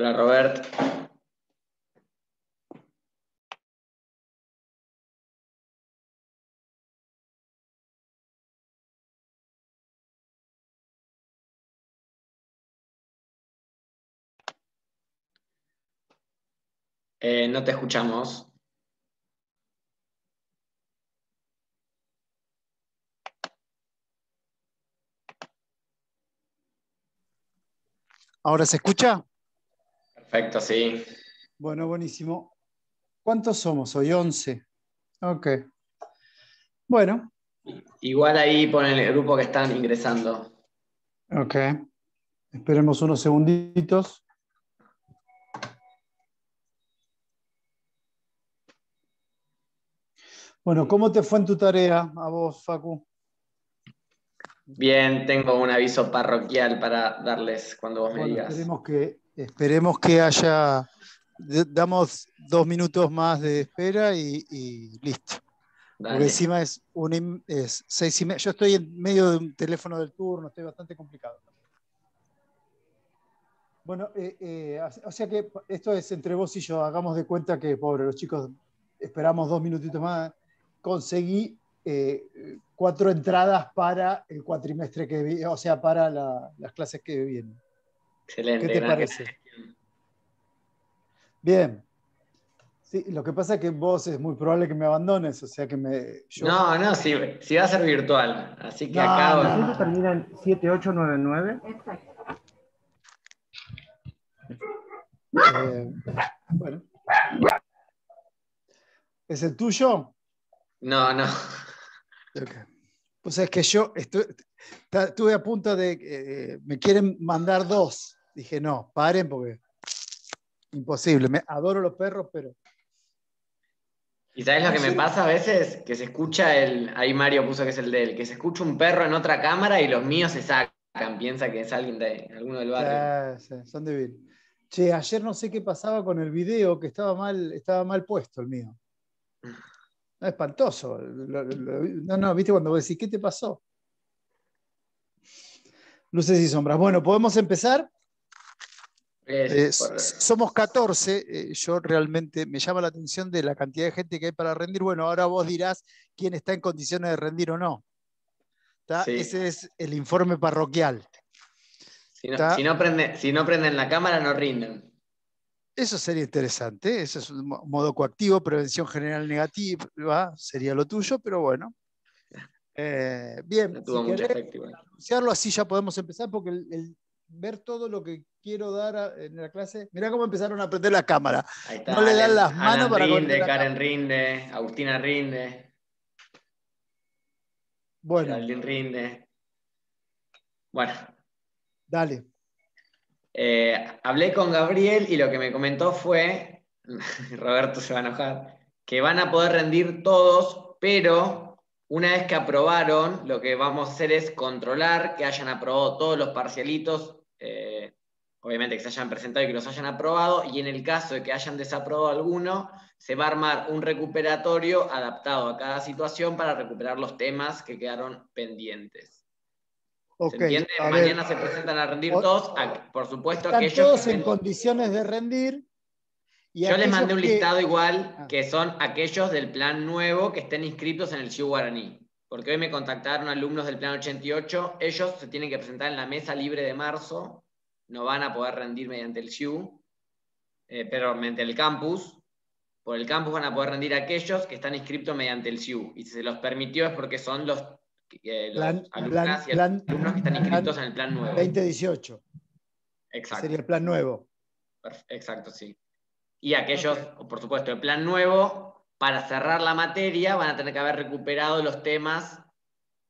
Robert. Eh, no te escuchamos. ¿Ahora se escucha? Perfecto, sí. Bueno, buenísimo. ¿Cuántos somos hoy? 11. Ok. Bueno. Igual ahí ponen el grupo que están ingresando. Ok. Esperemos unos segunditos. Bueno, ¿cómo te fue en tu tarea a vos, Facu? Bien, tengo un aviso parroquial para darles cuando vos me digas. que Esperemos que haya, damos dos minutos más de espera y, listo. encima es, seis y Yo estoy en medio de un teléfono del turno, estoy bastante complicado. Bueno, eh, eh, o sea que esto es entre vos y yo. Hagamos de cuenta que, pobre, los chicos, esperamos dos minutitos más. Conseguí eh, cuatro entradas para el cuatrimestre que viene, o sea, para las clases que vienen. Excelente. ¿Qué te parece? Bien. Sí, lo que pasa es que vos es muy probable que me abandones, o sea que me... No, no, si, va a ser virtual, así que acabo... No. termina 7899? Eh, bueno. ¿Es el tuyo? No, no. Pues es que yo estuve, a punto de... Eh, eh, me quieren mandar dos dije, no, paren porque imposible. Me, adoro los perros, pero. ¿Y sabes lo que me pasa a veces? Que se escucha el. Ahí Mario puso que es el de Que se escucha un perro en otra cámara y los míos se sacan. Piensa que es alguien de alguno del barrio. son de Che, ayer no sé qué pasaba con el video que estaba mal, estaba mal puesto el mío. No, espantoso. no, no, viste cuando vos decís, ¿qué te pasó? Luces y sombras. Bueno, podemos empezar. Eh, somos 14, eh, yo realmente me llama la atención de la cantidad de gente que hay para rendir. Bueno, ahora vos dirás quién está en condiciones de rendir o no. Ese es el informe parroquial. Si no, si no prenden la cámara, no rinden. Eso sería interesante, ¿eh? eso es un modo coactivo, prevención general negativa, sería lo tuyo, pero bueno. bien, si así ya podemos empezar porque el, ver todo lo que quiero dar en la clase. Mirá cómo empezaron a aprender la cámara. no le dan las manos para Rinde, Karen Rinde, Agustina Rinde. Bueno. Alguien Rinde. Bueno. Dale. Eh, hablé con Gabriel y lo que me comentó fue, Roberto se va a enojar, que van a poder rendir todos, pero una vez que aprobaron, lo que vamos a hacer es controlar que hayan aprobado todos los parcialitos eh, obviamente que se hayan presentado y que los hayan aprobado, y en el caso de que hayan desaprobado alguno, se va a armar un recuperatorio adaptado a cada situación para recuperar los temas que quedaron pendientes. Mañana se presentan a rendir todos, por supuesto están todos en condiciones de rendir. yo les mandé un listado igual, ah. que son aquellos del plan nuevo que estén inscritos en el Ciudad Guaraní porque hoy me contactaron alumnos del Plan 88, ellos se tienen que presentar en la mesa libre de marzo, no van a poder rendir mediante el SIU, eh, pero mediante el campus, por el campus van a poder rendir aquellos que están inscritos mediante el SIU, y si se los permitió es porque son los, eh, alumnos que están inscritos en el Plan Nuevo. 2018. Exacto. Sería el Plan Nuevo. Exacto, sí. Y aquellos, por supuesto, el Plan Nuevo para cerrar la materia van a tener que haber recuperado los temas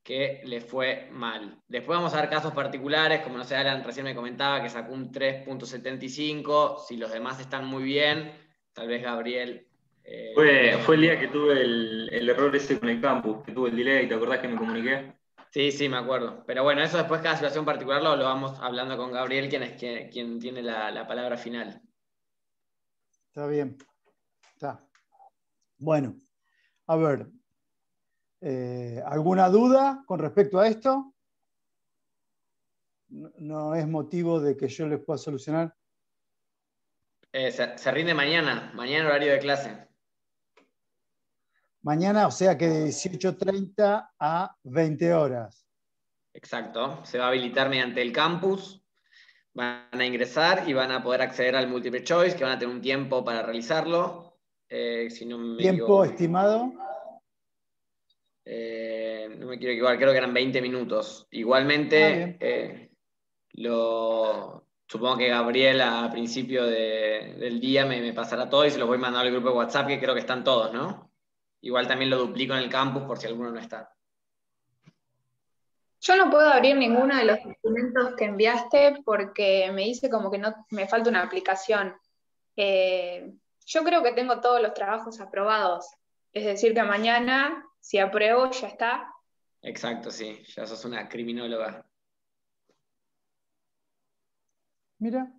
que les fue mal. Después vamos a ver casos particulares, como no sé, Alan recién me comentaba que sacó un 3.75, si los demás están muy bien, tal vez Gabriel... Eh, fue, el día que tuve el, error ese con el campus, que tuve el delay, ¿te acordás que me comuniqué? Sí, sí, me acuerdo. Pero bueno, eso después cada situación particular lo, lo vamos hablando con Gabriel, quien, es, tiene la, la palabra final. Está bien. Bueno, a ver, eh, ¿alguna duda con respecto a esto? No, es motivo de que yo les pueda solucionar. Eh, se, se, rinde mañana, mañana horario de clase. Mañana, o sea que de 18.30 a 20 horas. Exacto, se va a habilitar mediante el campus, van a ingresar y van a poder acceder al multiple choice, que van a tener un tiempo para realizarlo eh, ¿Tiempo estimado? Eh, no me quiero equivocar, creo que eran 20 minutos. Igualmente, ah, eh, supongo que Gabriel a principio del día me, pasará todo y se los voy a mandar al grupo de WhatsApp, que creo que están todos, ¿no? Igual también lo duplico en el campus por si alguno no está. Yo no puedo abrir ninguno de los documentos que enviaste porque me dice como que no me falta una aplicación. Eh, yo creo que tengo todos los trabajos aprobados. Es decir, que mañana, si apruebo, ya está. Exacto, sí. Ya sos una criminóloga. Mira.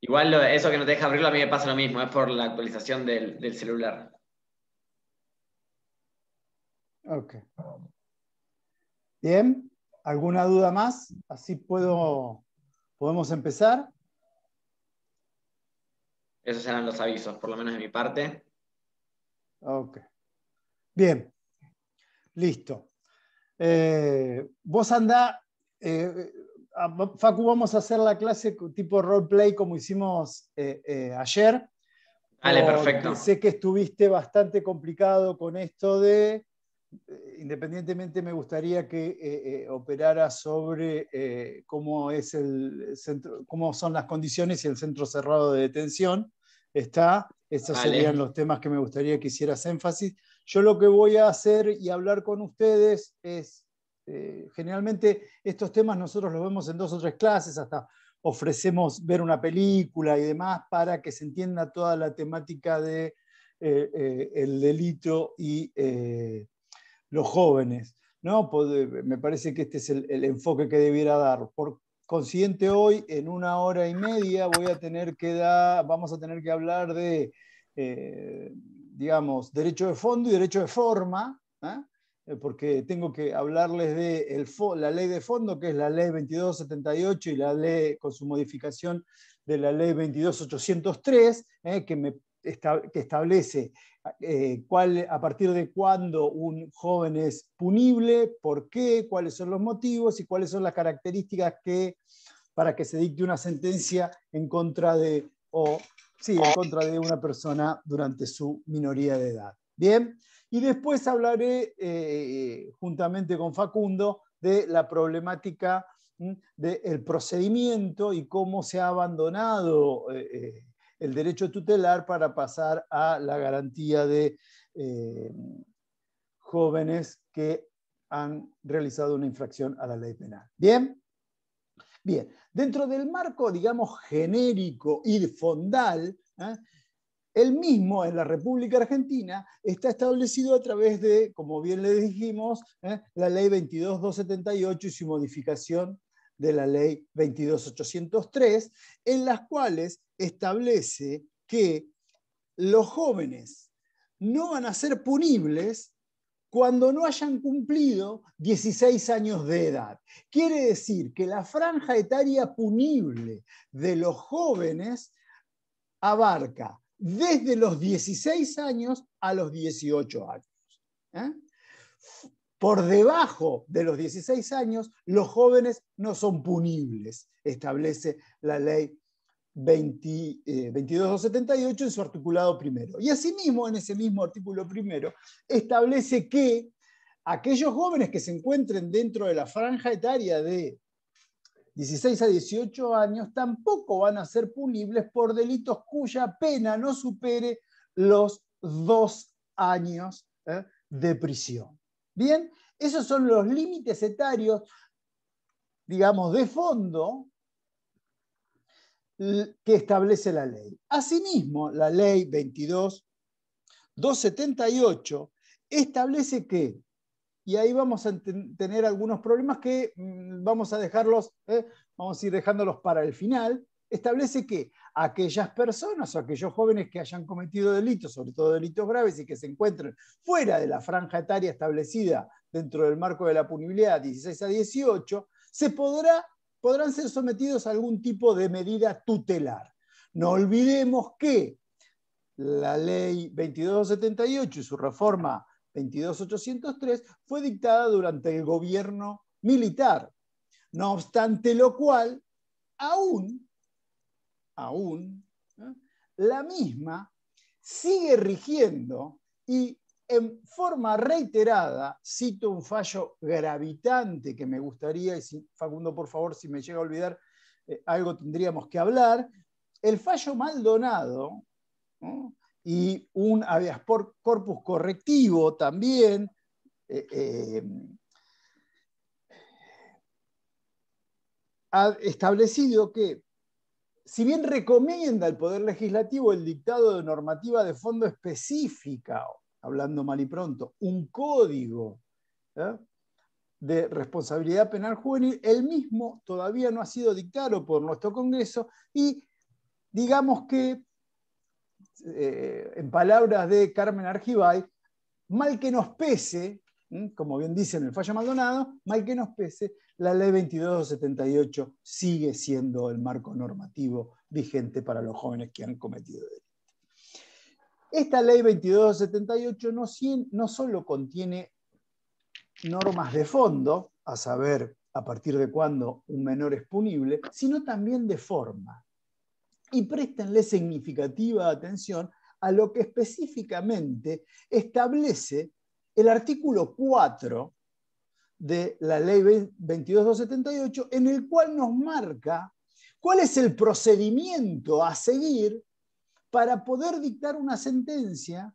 Igual eso que no te deja abrirlo a mí me pasa lo mismo, es por la actualización del, celular. Ok. Bien, ¿alguna duda más? Así puedo, podemos empezar. Esos eran los avisos, por lo menos de mi parte. Ok. Bien. Listo. Eh, vos andá, eh, Facu, vamos a hacer la clase tipo roleplay como hicimos eh, ayer. Dale, perfecto. Sé que estuviste bastante complicado con esto de eh, independientemente me gustaría que eh, eh, operara sobre cómo, es el cómo son las condiciones y el centro cerrado de detención está. esos serían los temas que me gustaría que hicieras énfasis. Yo lo que voy a hacer y hablar con ustedes es, generalmente estos temas nosotros los vemos en dos o tres clases, hasta ofrecemos ver una película y demás para que se entienda toda la temática de... el delito y los jóvenes. ¿no? Me parece que este es el, enfoque que debiera dar. Por consiguiente hoy en una hora y media voy a tener que dar, vamos a tener que hablar de, eh, digamos, derecho de fondo y derecho de forma, ¿ah? eh, porque tengo que hablarles de la ley de fondo, que es la ley 2278 y la ley con su modificación de la ley 22803, ¿eh? que me que establece eh, cuál, a partir de cuándo un joven es punible, por qué, cuáles son los motivos y cuáles son las características que, para que se dicte una sentencia en contra de, o, sí, en contra de una persona durante su minoría de edad. Bien, y después hablaré eh, juntamente con Facundo de la problemática del procedimiento y cómo se ha abandonado eh, el derecho tutelar para pasar a la garantía de eh, jóvenes que han realizado una infracción a la ley penal. Bien, bien. Dentro del marco, digamos, genérico y fondal, ¿ah? el mismo en la República Argentina está establecido a través de, como bien le dijimos, ¿eh? la ley 22.278 y su modificación de la ley 22803, en las cuales establece que los jóvenes no van a ser punibles cuando no hayan cumplido 16 años de edad. Quiere decir que la franja etaria punible de los jóvenes abarca desde los 16 años a los 18 años. ¿Eh? por debajo de los 16 años, los jóvenes no son punibles, establece la ley 22278 eh, en su articulado primero. Y asimismo, en ese mismo artículo primero, establece que aquellos jóvenes que se encuentren dentro de la franja etaria de 16 a 18 años tampoco van a ser punibles por delitos cuya pena no supere los dos años eh, de prisión. Bien, esos son los límites etarios, digamos, de fondo que establece la ley. Asimismo, la ley 22.278 establece que, y ahí vamos a tener algunos problemas que mm, vamos a dejarlos, ¿eh? vamos a ir dejándolos para el final, establece que aquellas personas o aquellos jóvenes que hayan cometido delitos, sobre todo delitos graves, y que se encuentren fuera de la franja etaria establecida dentro del marco de la punibilidad 16 a 18, se podrá, podrán ser sometidos a algún tipo de medida tutelar. No olvidemos que la ley 2278 y su reforma 22803 fue dictada durante el gobierno militar, no obstante lo cual, aún aún, la misma sigue rigiendo y en forma reiterada, cito un fallo gravitante que me gustaría, y si, Facundo, por favor, si me llega a olvidar, eh, algo tendríamos que hablar, el fallo Maldonado y un habeas corpus correctivo también. Eh, eh, ha establecido que si bien recomienda el Poder Legislativo el dictado de normativa de fondo específica, hablando mal y pronto, un código ¿eh? de responsabilidad penal juvenil, el mismo todavía no ha sido dictado por nuestro Congreso y digamos que, eh, en palabras de Carmen Argibay, mal que nos pese, como bien dice en el fallo Maldonado, mal que nos pese, la ley 2278 sigue siendo el marco normativo vigente para los jóvenes que han cometido delitos. Esta ley 2278 no, no solo contiene normas de fondo, a saber, a partir de cuándo un menor es punible, sino también de forma. Y préstenle significativa atención a lo que específicamente establece el artículo 4 de la ley 22278, en el cual nos marca cuál es el procedimiento a seguir para poder dictar una sentencia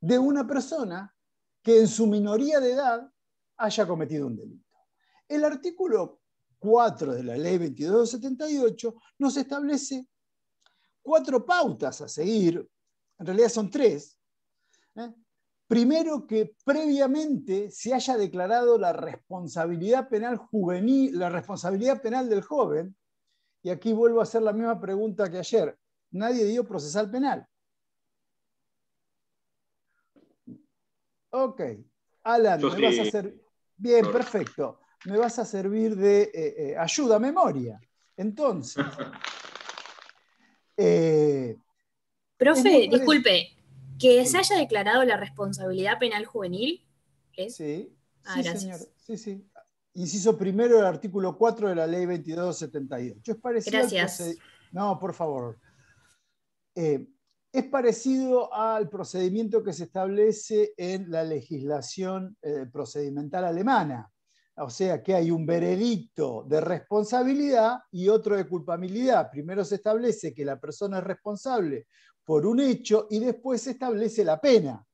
de una persona que en su minoría de edad haya cometido un delito. El artículo 4 de la ley 22.278 nos establece cuatro pautas a seguir, en realidad son tres, ¿eh? Primero que previamente se haya declarado la responsabilidad penal juvenil, la responsabilidad penal del joven, y aquí vuelvo a hacer la misma pregunta que ayer, nadie dio procesal penal. Ok, Alan, me vas a hacer... Bien, perfecto. Me vas a servir de eh, eh, ayuda a memoria. Entonces... Eh, Profe, disculpe, que se haya declarado la responsabilidad penal juvenil. Sí, ah, sí, sí, Inciso primero el artículo 4 de la ley 2278. Es parecido Gracias. no, por favor. Eh, es parecido al procedimiento que se establece en la legislación eh, procedimental alemana. O sea que hay un veredicto de responsabilidad y otro de culpabilidad. Primero se establece que la persona es responsable por un hecho y después se establece la pena.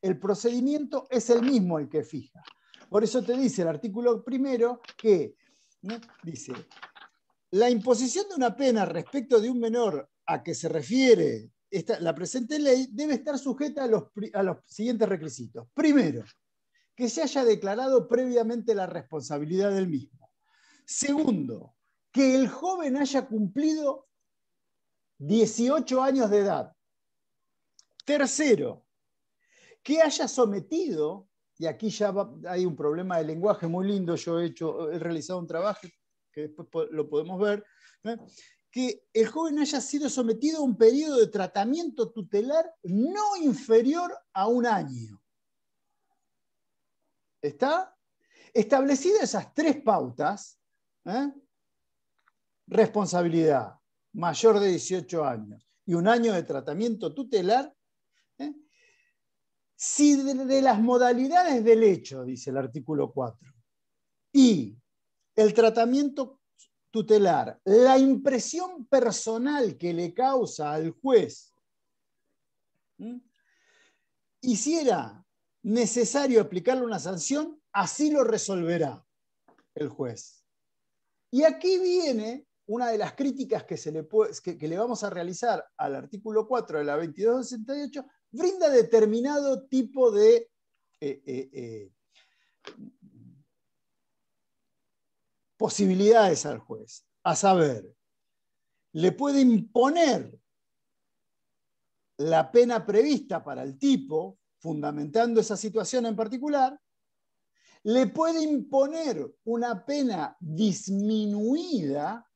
El procedimiento es el mismo el que fija. Por eso te dice el artículo primero que dice, la imposición de una pena respecto de un menor a que se refiere esta, la presente ley debe estar sujeta a los, a los siguientes requisitos. Primero, que se haya declarado previamente la responsabilidad del mismo. Segundo, que el joven haya cumplido 18 años de edad. Tercero, que haya sometido, y aquí ya hay un problema de lenguaje muy lindo, yo he, hecho, he realizado un trabajo que después lo podemos ver, que el joven haya sido sometido a un periodo de tratamiento tutelar no inferior a un año. ¿Está? establecido esas tres pautas, ¿eh? responsabilidad, mayor de 18 años y un año de tratamiento tutelar, ¿eh? si de las modalidades del hecho, dice el artículo 4, y el tratamiento tutelar, la impresión personal que le causa al juez, hiciera necesario aplicarle una sanción, así lo resolverá el juez. Y aquí viene una de las críticas que, se le le vamos a realizar al artículo 4 de la 2268, brinda determinado tipo de, eh, eh, eh, posibilidades al juez. A saber, le puede imponer la pena prevista para el tipo, fundamentando esa situación en particular, le puede imponer una pena disminuida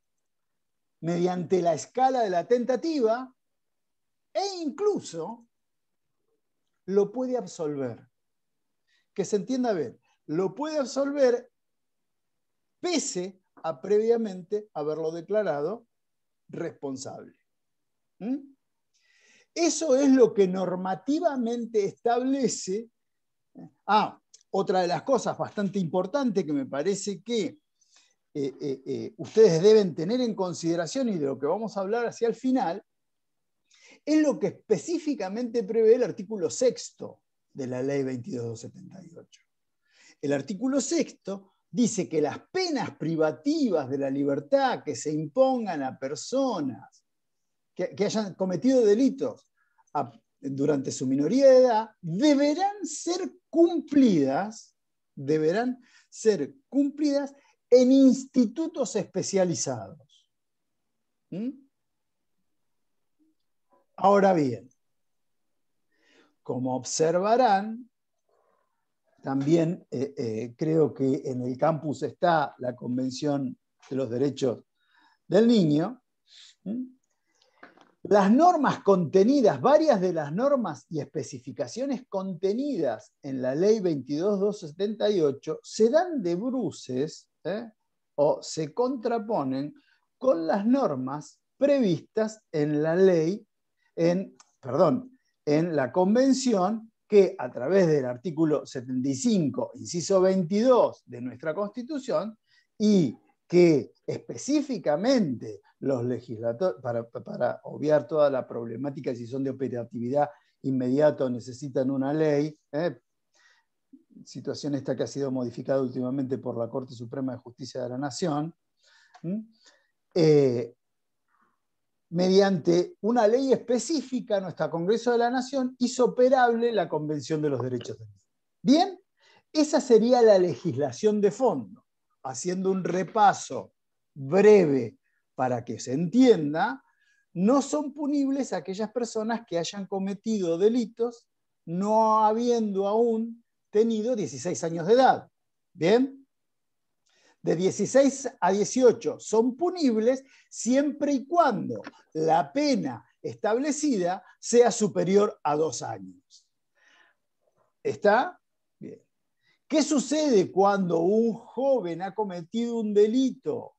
mediante la escala de la tentativa e incluso lo puede absolver. Que se entienda bien, lo puede absolver pese a previamente haberlo declarado responsable. ¿Mm? Eso es lo que normativamente establece. Eh, ah, otra de las cosas bastante importantes que me parece que eh, eh, ustedes deben tener en consideración y de lo que vamos a hablar hacia el final, es lo que específicamente prevé el artículo sexto de la ley 2278. El artículo sexto dice que las penas privativas de la libertad que se impongan a personas que, hayan cometido delitos durante su minoría de edad, deberán ser cumplidas, deberán ser cumplidas en institutos especializados. ¿Mm? Ahora bien, como observarán, también eh, eh, creo que en el campus está la Convención de los Derechos del Niño. ¿Mm? Las normas contenidas, varias de las normas y especificaciones contenidas en la ley 22.278 se dan de bruces ¿eh? o se contraponen con las normas previstas en la ley, en, perdón, en la convención que a través del artículo 75, inciso 22 de nuestra Constitución y que específicamente los legisladores, para, obviar toda la problemática si son de operatividad inmediata o necesitan una ley, ¿eh? situación esta que ha sido modificada últimamente por la Corte Suprema de Justicia de la Nación, eh, mediante una ley específica, nuestro Congreso de la Nación hizo operable la Convención de los Derechos la Nación. Bien, esa sería la legislación de fondo haciendo un repaso breve para que se entienda, no son punibles aquellas personas que hayan cometido delitos no habiendo aún tenido 16 años de edad. ¿Bien? De 16 a 18 son punibles siempre y cuando la pena establecida sea superior a dos años. ¿Está? ¿Qué sucede cuando un joven ha cometido un delito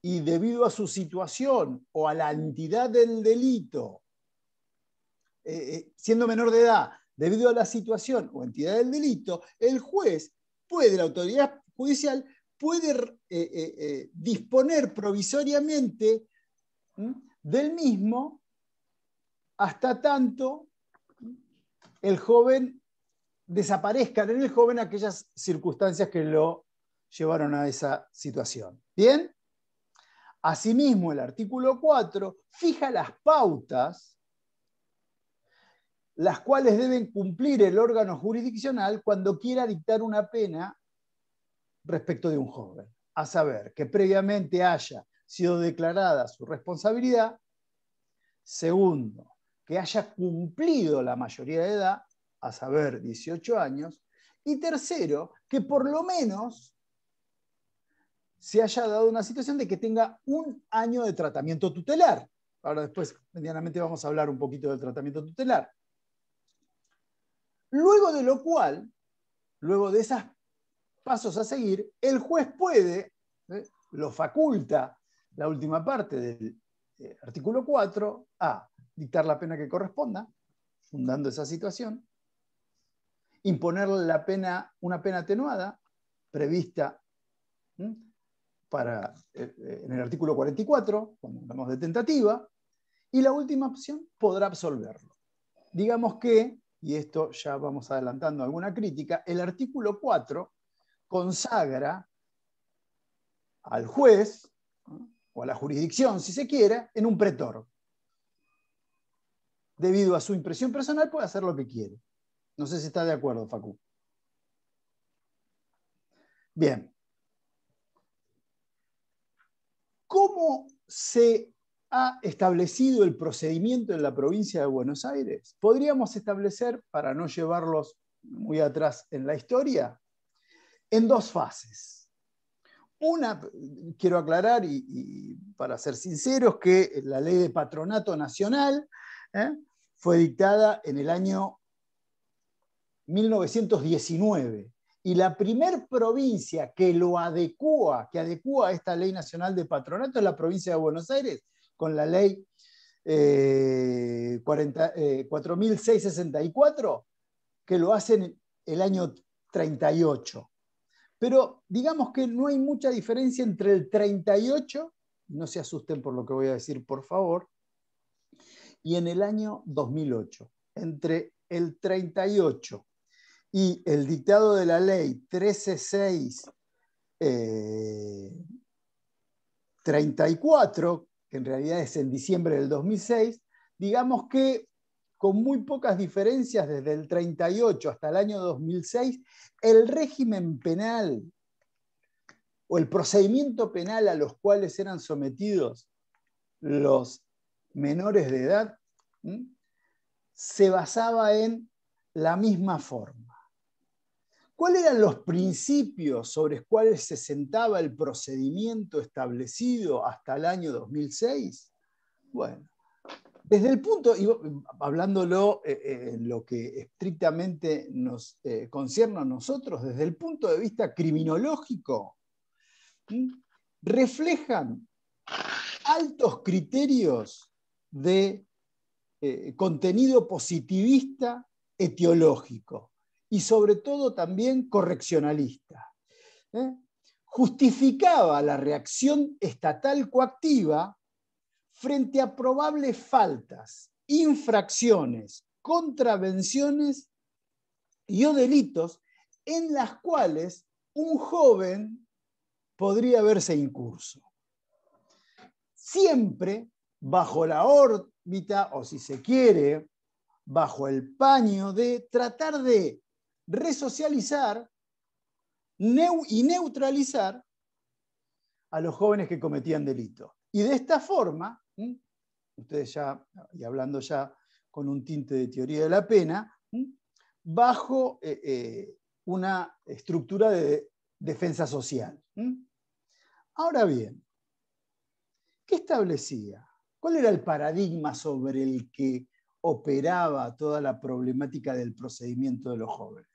y debido a su situación o a la entidad del delito, eh, eh, siendo menor de edad, debido a la situación o entidad del delito, el juez puede, la autoridad judicial puede eh, disponer provisoriamente del mismo hasta tanto el joven desaparezcan en el joven aquellas circunstancias que lo llevaron a esa situación. ¿Bien? Asimismo, el artículo 4 fija las pautas las cuales deben cumplir el órgano jurisdiccional cuando quiera dictar una pena respecto de un joven, a saber, que previamente haya sido declarada su responsabilidad, segundo, que haya cumplido la mayoría de edad, a saber, 18 años. Y tercero, que por lo menos se haya dado una situación de que tenga un año de tratamiento tutelar. Ahora después, medianamente, vamos a hablar un poquito del tratamiento tutelar. Luego de lo cual, luego de esos pasos a seguir, el juez puede, ¿eh? lo faculta la última parte del eh, artículo 4, a dictar la pena que corresponda, fundando esa situación, imponerle la pena, una pena atenuada prevista para, eh, eh, en el artículo 44, cuando hablamos de tentativa, y la última opción podrá absolverlo. Digamos que, y esto ya vamos adelantando alguna crítica, el artículo 4 consagra al juez o a la jurisdicción, si se quiere, en un pretor. Debido a su impresión personal, puede hacer lo que quiere. No sé si está de acuerdo, Facu. Bien. ¿Cómo se ha establecido el procedimiento en la provincia de Buenos Aires? Podríamos establecer, para no llevarlos muy atrás en la historia, en dos fases. Una, quiero aclarar, y, para ser sinceros, que la ley de patronato nacional ¿eh? fue dictada en el año 1919. Y la primer provincia que lo adecua, que adecua a esta ley nacional de patronato es la provincia de Buenos Aires, con la ley 4.664, eh, eh, que lo hacen el año 38. Pero digamos que no hay mucha diferencia entre el 38, no se asusten por lo que voy a decir, por favor, y en el año 2008. Entre el 38 y el dictado de la ley 13634, 34, eh, que en realidad es en diciembre del 2006, digamos que con muy pocas diferencias desde el 38 hasta el año 2006, el régimen penal o el procedimiento penal a los cuales eran sometidos los menores de edad se basaba en la misma forma. ¿Cuáles eran los principios sobre los cuales se sentaba el procedimiento establecido hasta el año 2006? Bueno, desde el punto, hablándolo eh, eh, en lo que estrictamente nos eh, concierne a nosotros, desde el punto de vista criminológico, reflejan altos criterios de contenido positivista etiológico y sobre todo también correccionalista. ¿eh? Justificaba la reacción estatal coactiva frente a probables faltas, infracciones, contravenciones y o delitos en las cuales un joven podría verse incurso. Siempre bajo la órbita, o si se quiere, bajo el paño de tratar de resocializar y neutralizar a los jóvenes que cometían delitos. Y de esta forma, ustedes ya, y hablando ya con un tinte de teoría de la pena, bajo eh, eh, una estructura de defensa social. Ahora bien, ¿qué establecía? ¿Cuál era el paradigma sobre el que operaba toda la problemática del procedimiento de los jóvenes?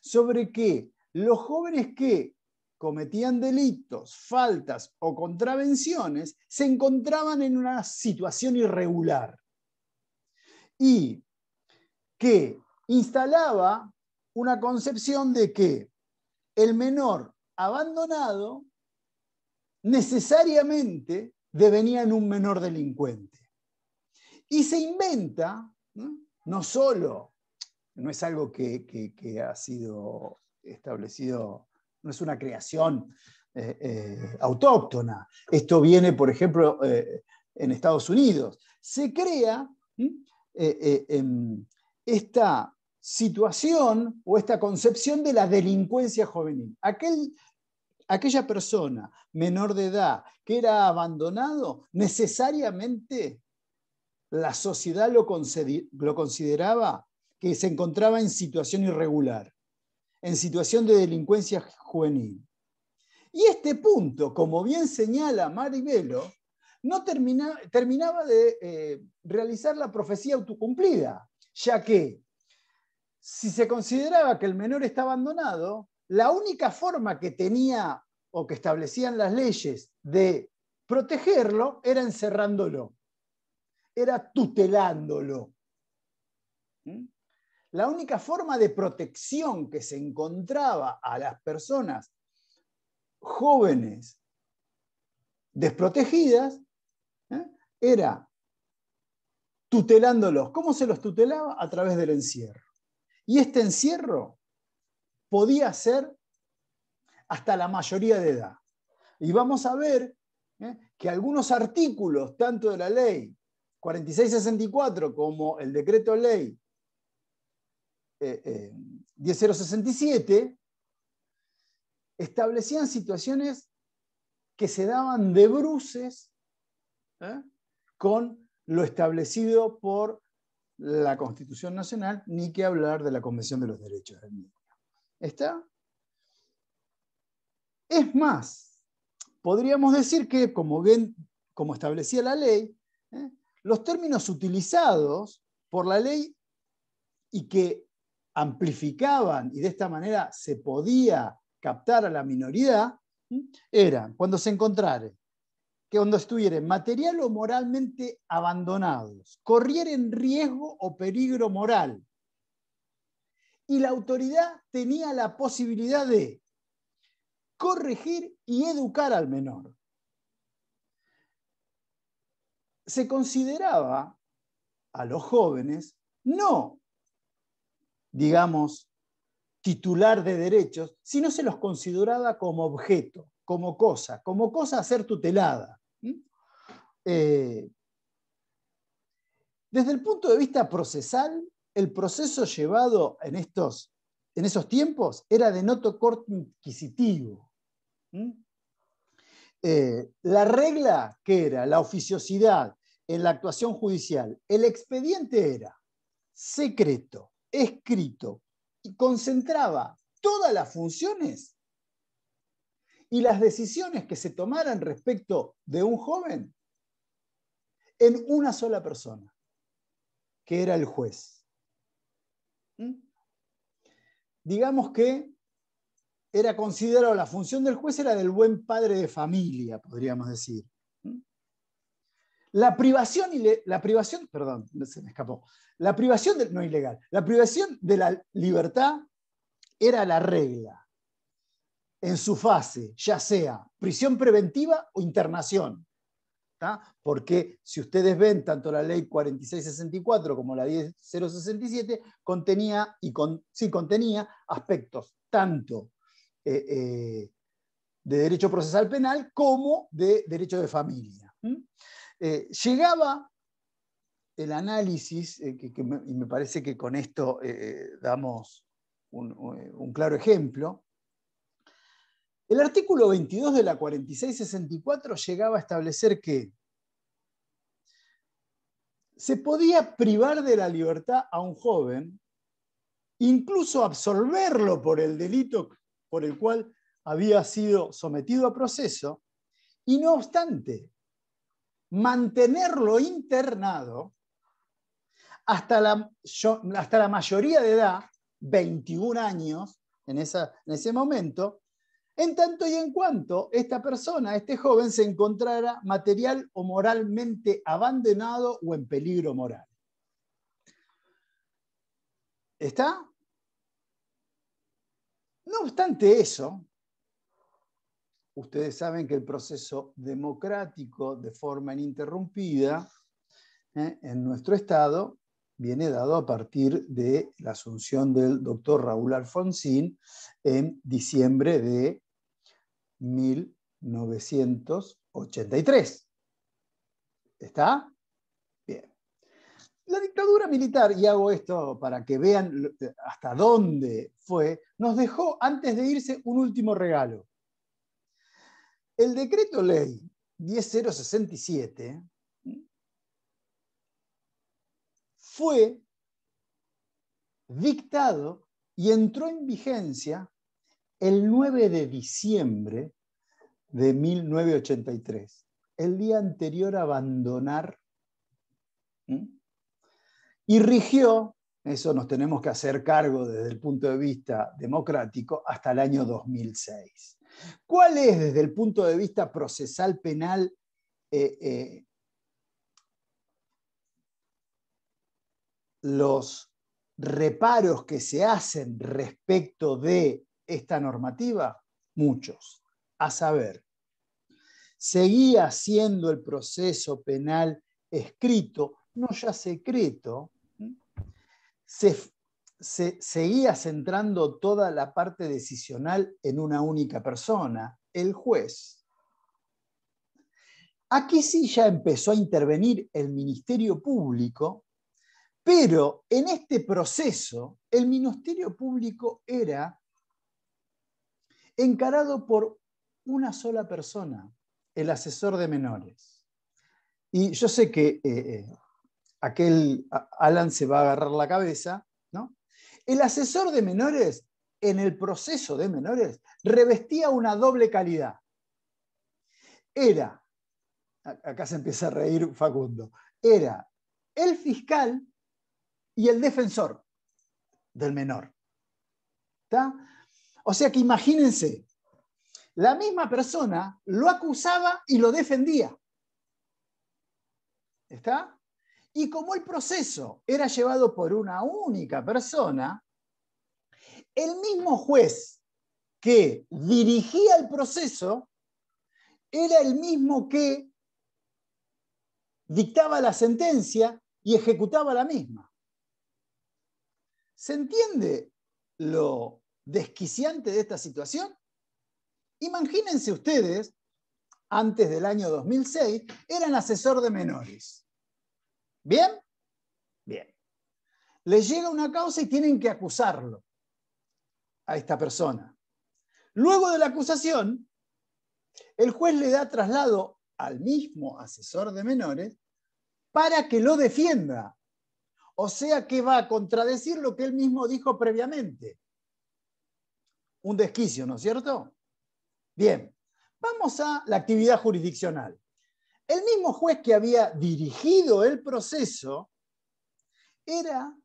sobre que los jóvenes que cometían delitos, faltas o contravenciones se encontraban en una situación irregular y que instalaba una concepción de que el menor abandonado necesariamente devenía en un menor delincuente. Y se inventa ¿no? no solo no es algo que, ha sido establecido, no es una creación eh, eh, autóctona. Esto viene, por ejemplo, eh, en Estados Unidos. Se crea esta situación o esta concepción de la delincuencia juvenil. Aquel, aquella persona menor de edad que era abandonado, necesariamente la sociedad lo consideraba que se encontraba en situación irregular, en situación de delincuencia juvenil. Y este punto, como bien señala Maribelo, no terminaba de eh, realizar la profecía autocumplida, ya que si se consideraba que el menor está abandonado, la única forma que tenía o que establecían las leyes de protegerlo era encerrándolo, era tutelándolo. ¿Mm? la única forma de protección que se encontraba a las personas jóvenes desprotegidas ¿eh? era tutelándolos. ¿Cómo se los tutelaba? A través del encierro. Y este encierro podía ser hasta la mayoría de edad. Y vamos a ver ¿eh? que algunos artículos, tanto de la ley 4664 como el decreto ley 10067 eh, eh, establecían situaciones que se daban de bruces ¿eh? con lo establecido por la Constitución Nacional, ni que hablar de la Convención de los Derechos del Niño. ¿Está? Es más, podríamos decir que, como, bien, como establecía la ley, los términos utilizados por la ley y que amplificaban y de esta manera se podía captar a la minoría, era cuando se encontrara, que cuando estuvieran material o moralmente abandonados, corrieran riesgo o peligro moral. Y la autoridad tenía la posibilidad de corregir y educar al menor. Se consideraba a los jóvenes no digamos, titular de derechos, si no se los consideraba como objeto, como cosa, como cosa a ser tutelada. Eh, desde el punto de vista procesal, el proceso llevado en, esos tiempos era de noto corto inquisitivo. Eh, la regla que era la oficiosidad en la actuación judicial, el expediente era secreto, escrito y concentraba todas las funciones y las decisiones que se tomaran respecto de un joven en una sola persona, que era el juez. ¿Mm? Digamos que era considerado, la función del juez era del buen padre de familia, podríamos decir. La privación, la privación, perdón, se me escapó. La privación, de, no ilegal, la privación de la libertad era la regla en su fase, ya sea prisión preventiva o internación. Porque si ustedes ven, tanto la ley 4664 como la 10067 contenía, y con, sí, contenía aspectos tanto eh, eh, de derecho procesal penal como de derecho de familia. Eh, llegaba el análisis, eh, y me parece que con esto eh, damos un, claro ejemplo, el artículo 22 de la 4664 llegaba a establecer que se podía privar de la libertad a un joven, incluso absolverlo por el delito por el cual había sido sometido a proceso, y no obstante, mantenerlo internado hasta la, hasta la mayoría de edad, 21 años en, en ese momento, en tanto y en cuanto esta persona, este joven, se encontrara material o moralmente abandonado o en peligro moral. ¿Está? No obstante eso, Ustedes saben que el proceso democrático de forma ininterrumpida eh, en nuestro Estado viene dado a partir de la asunción del doctor Raúl Alfonsín en diciembre de 1983. ¿Está? Bien. La dictadura militar, y hago esto para que vean hasta dónde fue, nos dejó antes de irse un último regalo. El decreto ley 10067 fue dictado y entró en vigencia el 9 de diciembre de 1983, el día anterior a abandonar, y rigió, eso nos tenemos que hacer cargo desde el punto de vista democrático, hasta el año 2006. ¿Cuál es desde el punto de vista procesal penal eh, eh, los reparos que se hacen respecto de esta normativa? Muchos. A saber, seguía siendo el proceso penal escrito, no ya secreto, ¿Mm? se, se seguía centrando toda la parte decisional en una única persona, el juez. Aquí sí ya empezó a intervenir el Ministerio Público, pero en este proceso el Ministerio Público era encarado por una sola persona, el asesor de menores. Y yo sé que eh, eh, aquel Alan se va a agarrar la cabeza el asesor de menores, en el proceso de menores, revestía una doble calidad. Era, acá se empieza a reír Facundo, era el fiscal y el defensor del menor. ¿Está? O sea que imagínense, la misma persona lo acusaba y lo defendía. ¿Está? Y como el proceso era llevado por una única persona, el mismo juez que dirigía el proceso era el mismo que dictaba la sentencia y ejecutaba la misma. ¿Se entiende lo desquiciante de esta situación? Imagínense ustedes, antes del año 2006, eran asesor de menores. ¿Bien? Bien. Le llega una causa y tienen que acusarlo a esta persona. Luego de la acusación, el juez le da traslado al mismo asesor de menores para que lo defienda. O sea que va a contradecir lo que él mismo dijo previamente. Un desquicio, ¿no es cierto? Bien, vamos a la actividad jurisdiccional. El mismo juez que había dirigido el proceso era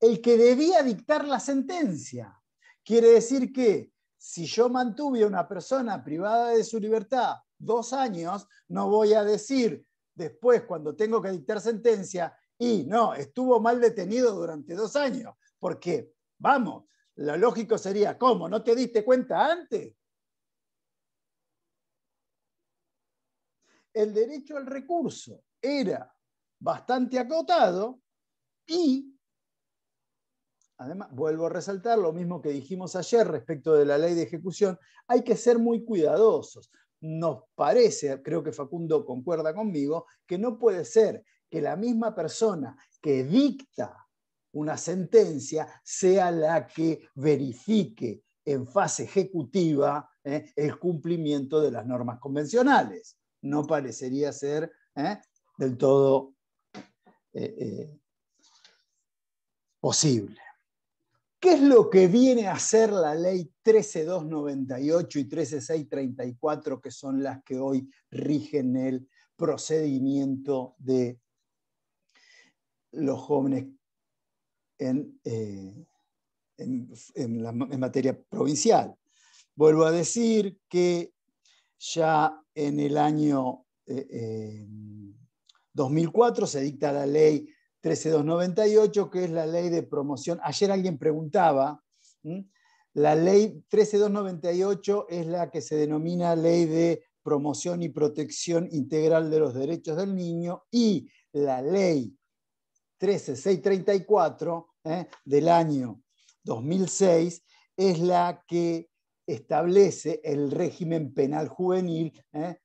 el que debía dictar la sentencia. Quiere decir que si yo mantuve a una persona privada de su libertad dos años, no voy a decir después cuando tengo que dictar sentencia, y no, estuvo mal detenido durante dos años, porque, vamos, lo lógico sería, ¿cómo? ¿No te diste cuenta antes? el derecho al recurso era bastante acotado y, además, vuelvo a resaltar lo mismo que dijimos ayer respecto de la ley de ejecución, hay que ser muy cuidadosos. Nos parece, creo que Facundo concuerda conmigo, que no puede ser que la misma persona que dicta una sentencia sea la que verifique en fase ejecutiva eh, el cumplimiento de las normas convencionales no parecería ser ¿eh? del todo eh, eh, posible. ¿Qué es lo que viene a ser la ley 13298 y 13634, que son las que hoy rigen el procedimiento de los jóvenes en, en materia provincial? Vuelvo a decir que ya en el año 2004 eh, eh, se dicta la ley 13298, que es la ley de promoción. Ayer alguien preguntaba, la ley 13298 es la que se denomina ley de promoción y protección integral de los derechos del niño y la ley 13634 ¿eh? del año 2006 es la que establece el régimen penal juvenil, ¿eh?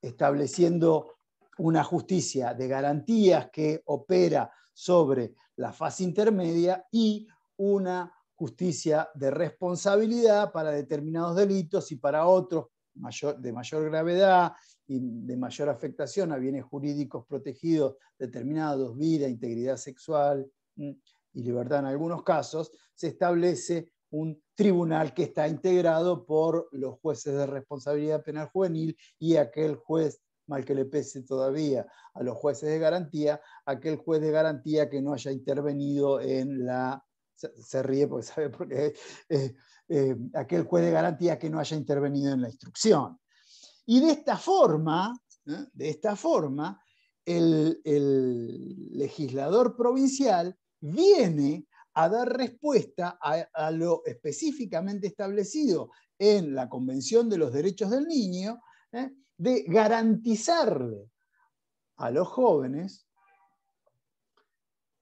estableciendo una justicia de garantías que opera sobre la fase intermedia y una justicia de responsabilidad para determinados delitos y para otros mayor, de mayor gravedad y de mayor afectación a bienes jurídicos protegidos determinados, vida, integridad sexual y libertad en algunos casos, se establece un tribunal que está integrado por los jueces de responsabilidad penal juvenil y aquel juez, mal que le pese todavía a los jueces de garantía, aquel juez de garantía que no haya intervenido en la... Se, ríe porque sabe por qué. Eh, eh, aquel juez de garantía que no haya intervenido en la instrucción. Y de esta forma, ¿eh? de esta forma el, el legislador provincial viene a dar respuesta a, lo específicamente establecido en la Convención de los Derechos del Niño, ¿eh? de garantizarle a los jóvenes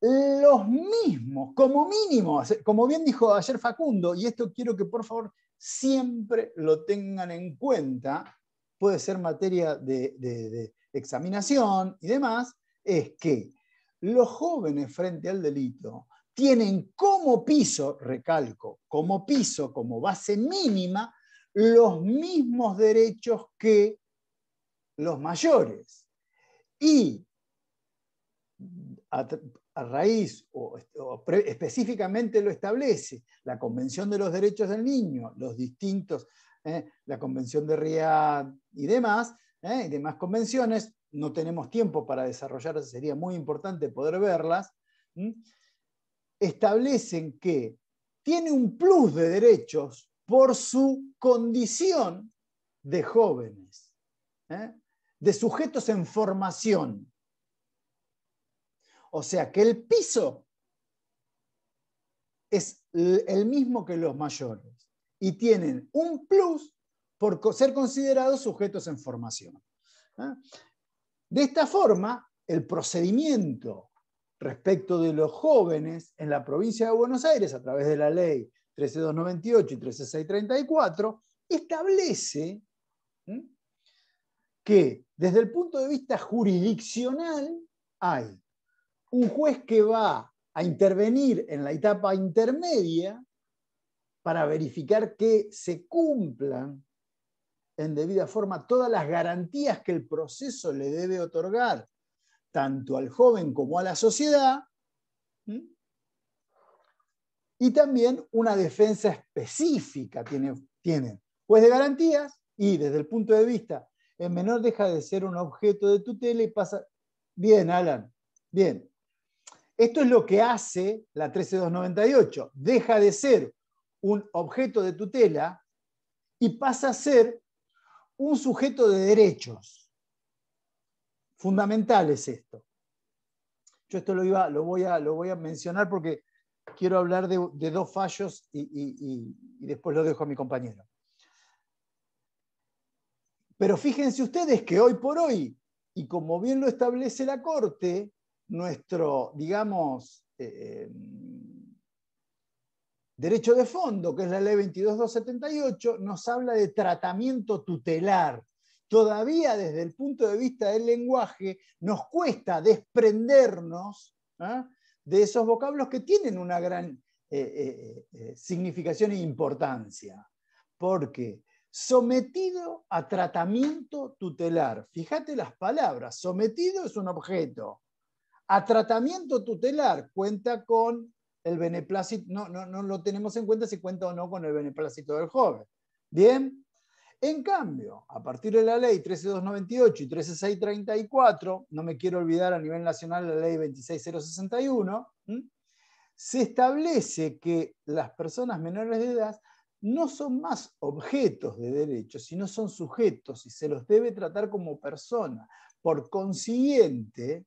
los mismos, como mínimo, como bien dijo ayer Facundo, y esto quiero que por favor siempre lo tengan en cuenta, puede ser materia de examinación y demás, es que los jóvenes frente al delito tienen como piso, recalco, como piso, como base mínima, los mismos derechos que los mayores. Y a, raíz, o, específicamente lo establece la Convención de los Derechos del Niño, los distintos, eh, la Convención de RIA y demás, eh, y demás convenciones, no tenemos tiempo para desarrollarlas, sería muy importante poder verlas establecen que tiene un plus de derechos por su condición de jóvenes, ¿eh? de sujetos en formación. O sea que el piso es el mismo que los mayores y tienen un plus por ser considerados sujetos en formación. ¿eh? De esta forma, el procedimiento respecto de los jóvenes en la provincia de Buenos Aires a través de la ley 13298 y 13634 establece que desde el punto de vista jurisdiccional hay un juez que va a intervenir en la etapa intermedia para verificar que se cumplan en debida forma todas las garantías que el proceso le debe otorgar tanto al joven como a la sociedad, y también una defensa específica tiene. tienen pues de garantías y desde el punto de vista, el menor deja de ser un objeto de tutela y pasa... Bien, Alan, bien. Esto es lo que hace la 13298. Deja de ser un objeto de tutela y pasa a ser un sujeto de derechos fundamental es esto. Yo esto lo, iba, lo, voy, a, lo voy a mencionar porque quiero hablar de, dos fallos y, después lo dejo a mi compañero. Pero fíjense ustedes que hoy por hoy, y como bien lo establece la Corte, nuestro, digamos, eh, derecho de fondo, que es la ley 22.278, nos habla de tratamiento tutelar todavía desde el punto de vista del lenguaje nos cuesta desprendernos ¿ah? de esos vocablos que tienen una gran eh, eh, eh, significación e importancia. Porque sometido a tratamiento tutelar, fíjate las palabras, sometido es un objeto, a tratamiento tutelar cuenta con el beneplácito, no, no, no lo tenemos en cuenta si cuenta o no con el beneplácito del joven. Bien, en cambio, a partir de la ley 13298 y 13634, no me quiero olvidar a nivel nacional la ley 26061, se establece que las personas menores de edad no son más objetos de derechos, sino son sujetos y se los debe tratar como personas. Por consiguiente,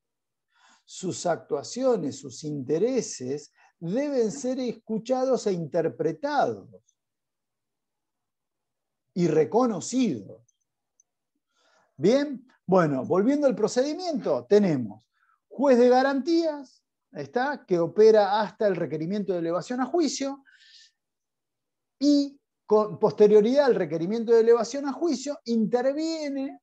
sus actuaciones, sus intereses deben ser escuchados e interpretados y reconocidos. Bien, bueno, volviendo al procedimiento, tenemos juez de garantías, está, que opera hasta el requerimiento de elevación a juicio y con posterioridad al requerimiento de elevación a juicio interviene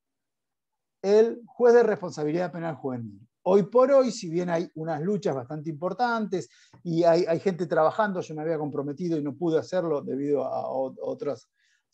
el juez de responsabilidad penal juvenil. Hoy por hoy, si bien hay unas luchas bastante importantes y hay, gente trabajando, yo me había comprometido y no pude hacerlo debido a otras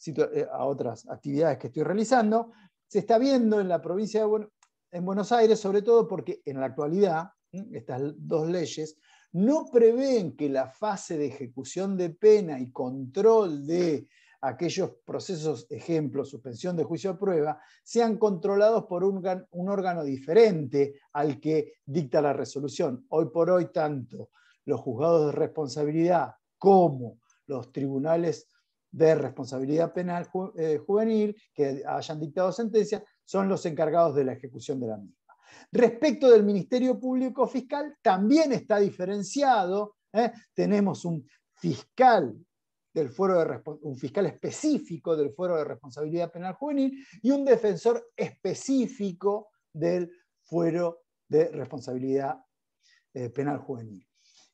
eh, a otras actividades que estoy realizando, se está viendo en la provincia de en Buenos Aires, sobre todo porque en la actualidad estas dos leyes no prevén que la fase de ejecución de pena y control de aquellos procesos, ejemplo, suspensión de juicio a prueba, sean controlados por un, órgano diferente al que dicta la resolución. Hoy por hoy, tanto los juzgados de responsabilidad como los tribunales de responsabilidad penal eh, juvenil que hayan dictado sentencia son los encargados de la ejecución de la misma. Respecto del Ministerio Público Fiscal, también está diferenciado. ¿eh? Tenemos un fiscal del fuero de un fiscal específico del fuero de responsabilidad penal juvenil y un defensor específico del fuero de responsabilidad eh, penal juvenil.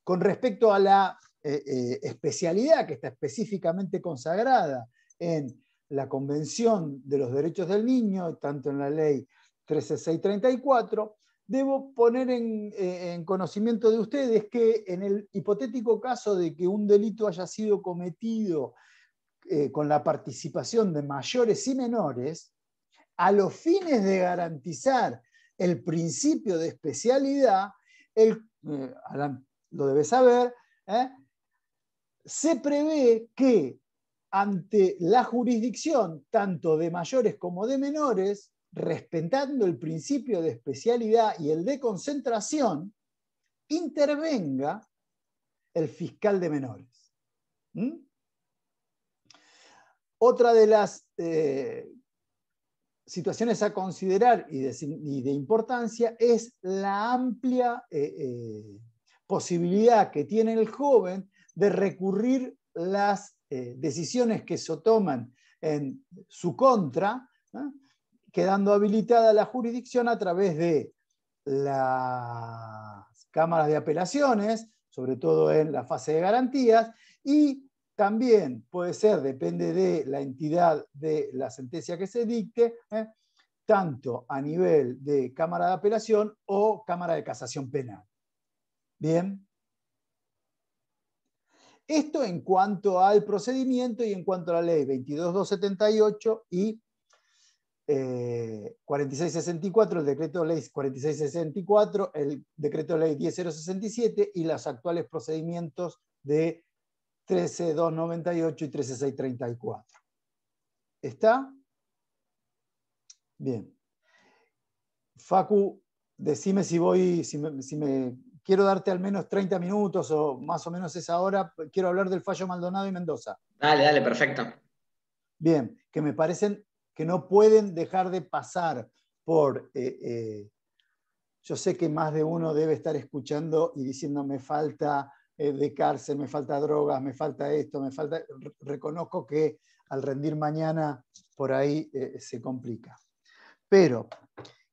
Con respecto a la eh, eh, especialidad que está específicamente consagrada en la Convención de los Derechos del Niño, tanto en la ley 13634, debo poner eh, en, conocimiento de ustedes que en el hipotético caso de que un delito haya sido cometido con la participación de mayores y menores, a los fines de garantizar el principio de especialidad, el, lo debe saber, se prevé que ante la jurisdicción, tanto de mayores como de menores, respetando el principio de especialidad y el de concentración, intervenga el fiscal de menores. ¿Mm? Otra de las eh, situaciones a considerar y de, importancia es la amplia eh, eh, posibilidad que tiene el joven de recurrir las eh, decisiones que se toman en su contra, quedando habilitada la jurisdicción a través de las cámaras de apelaciones, sobre todo en la fase de garantías, y también puede ser, depende de la entidad de la sentencia que se dicte, ¿eh? tanto a nivel de Cámara de Apelación o Cámara de Casación Penal. Bien. Esto en cuanto al procedimiento y en cuanto a la ley 22.278 y 4664, eh, el decreto ley 4664, el decreto ley 10067 y los actuales procedimientos de 13298 y 13634. ¿Está? Bien. Facu, decime si voy, si me quiero darte al menos 30 minutos o más o menos esa hora, quiero hablar del fallo Maldonado y Mendoza. Dale, dale, perfecto. Bien, que me parecen que no pueden dejar de pasar por... Eh, eh, yo sé que más de uno debe estar escuchando y diciendo me falta eh, de cárcel, me falta drogas, me falta esto, me falta... Reconozco que al rendir mañana por ahí se complica. Pero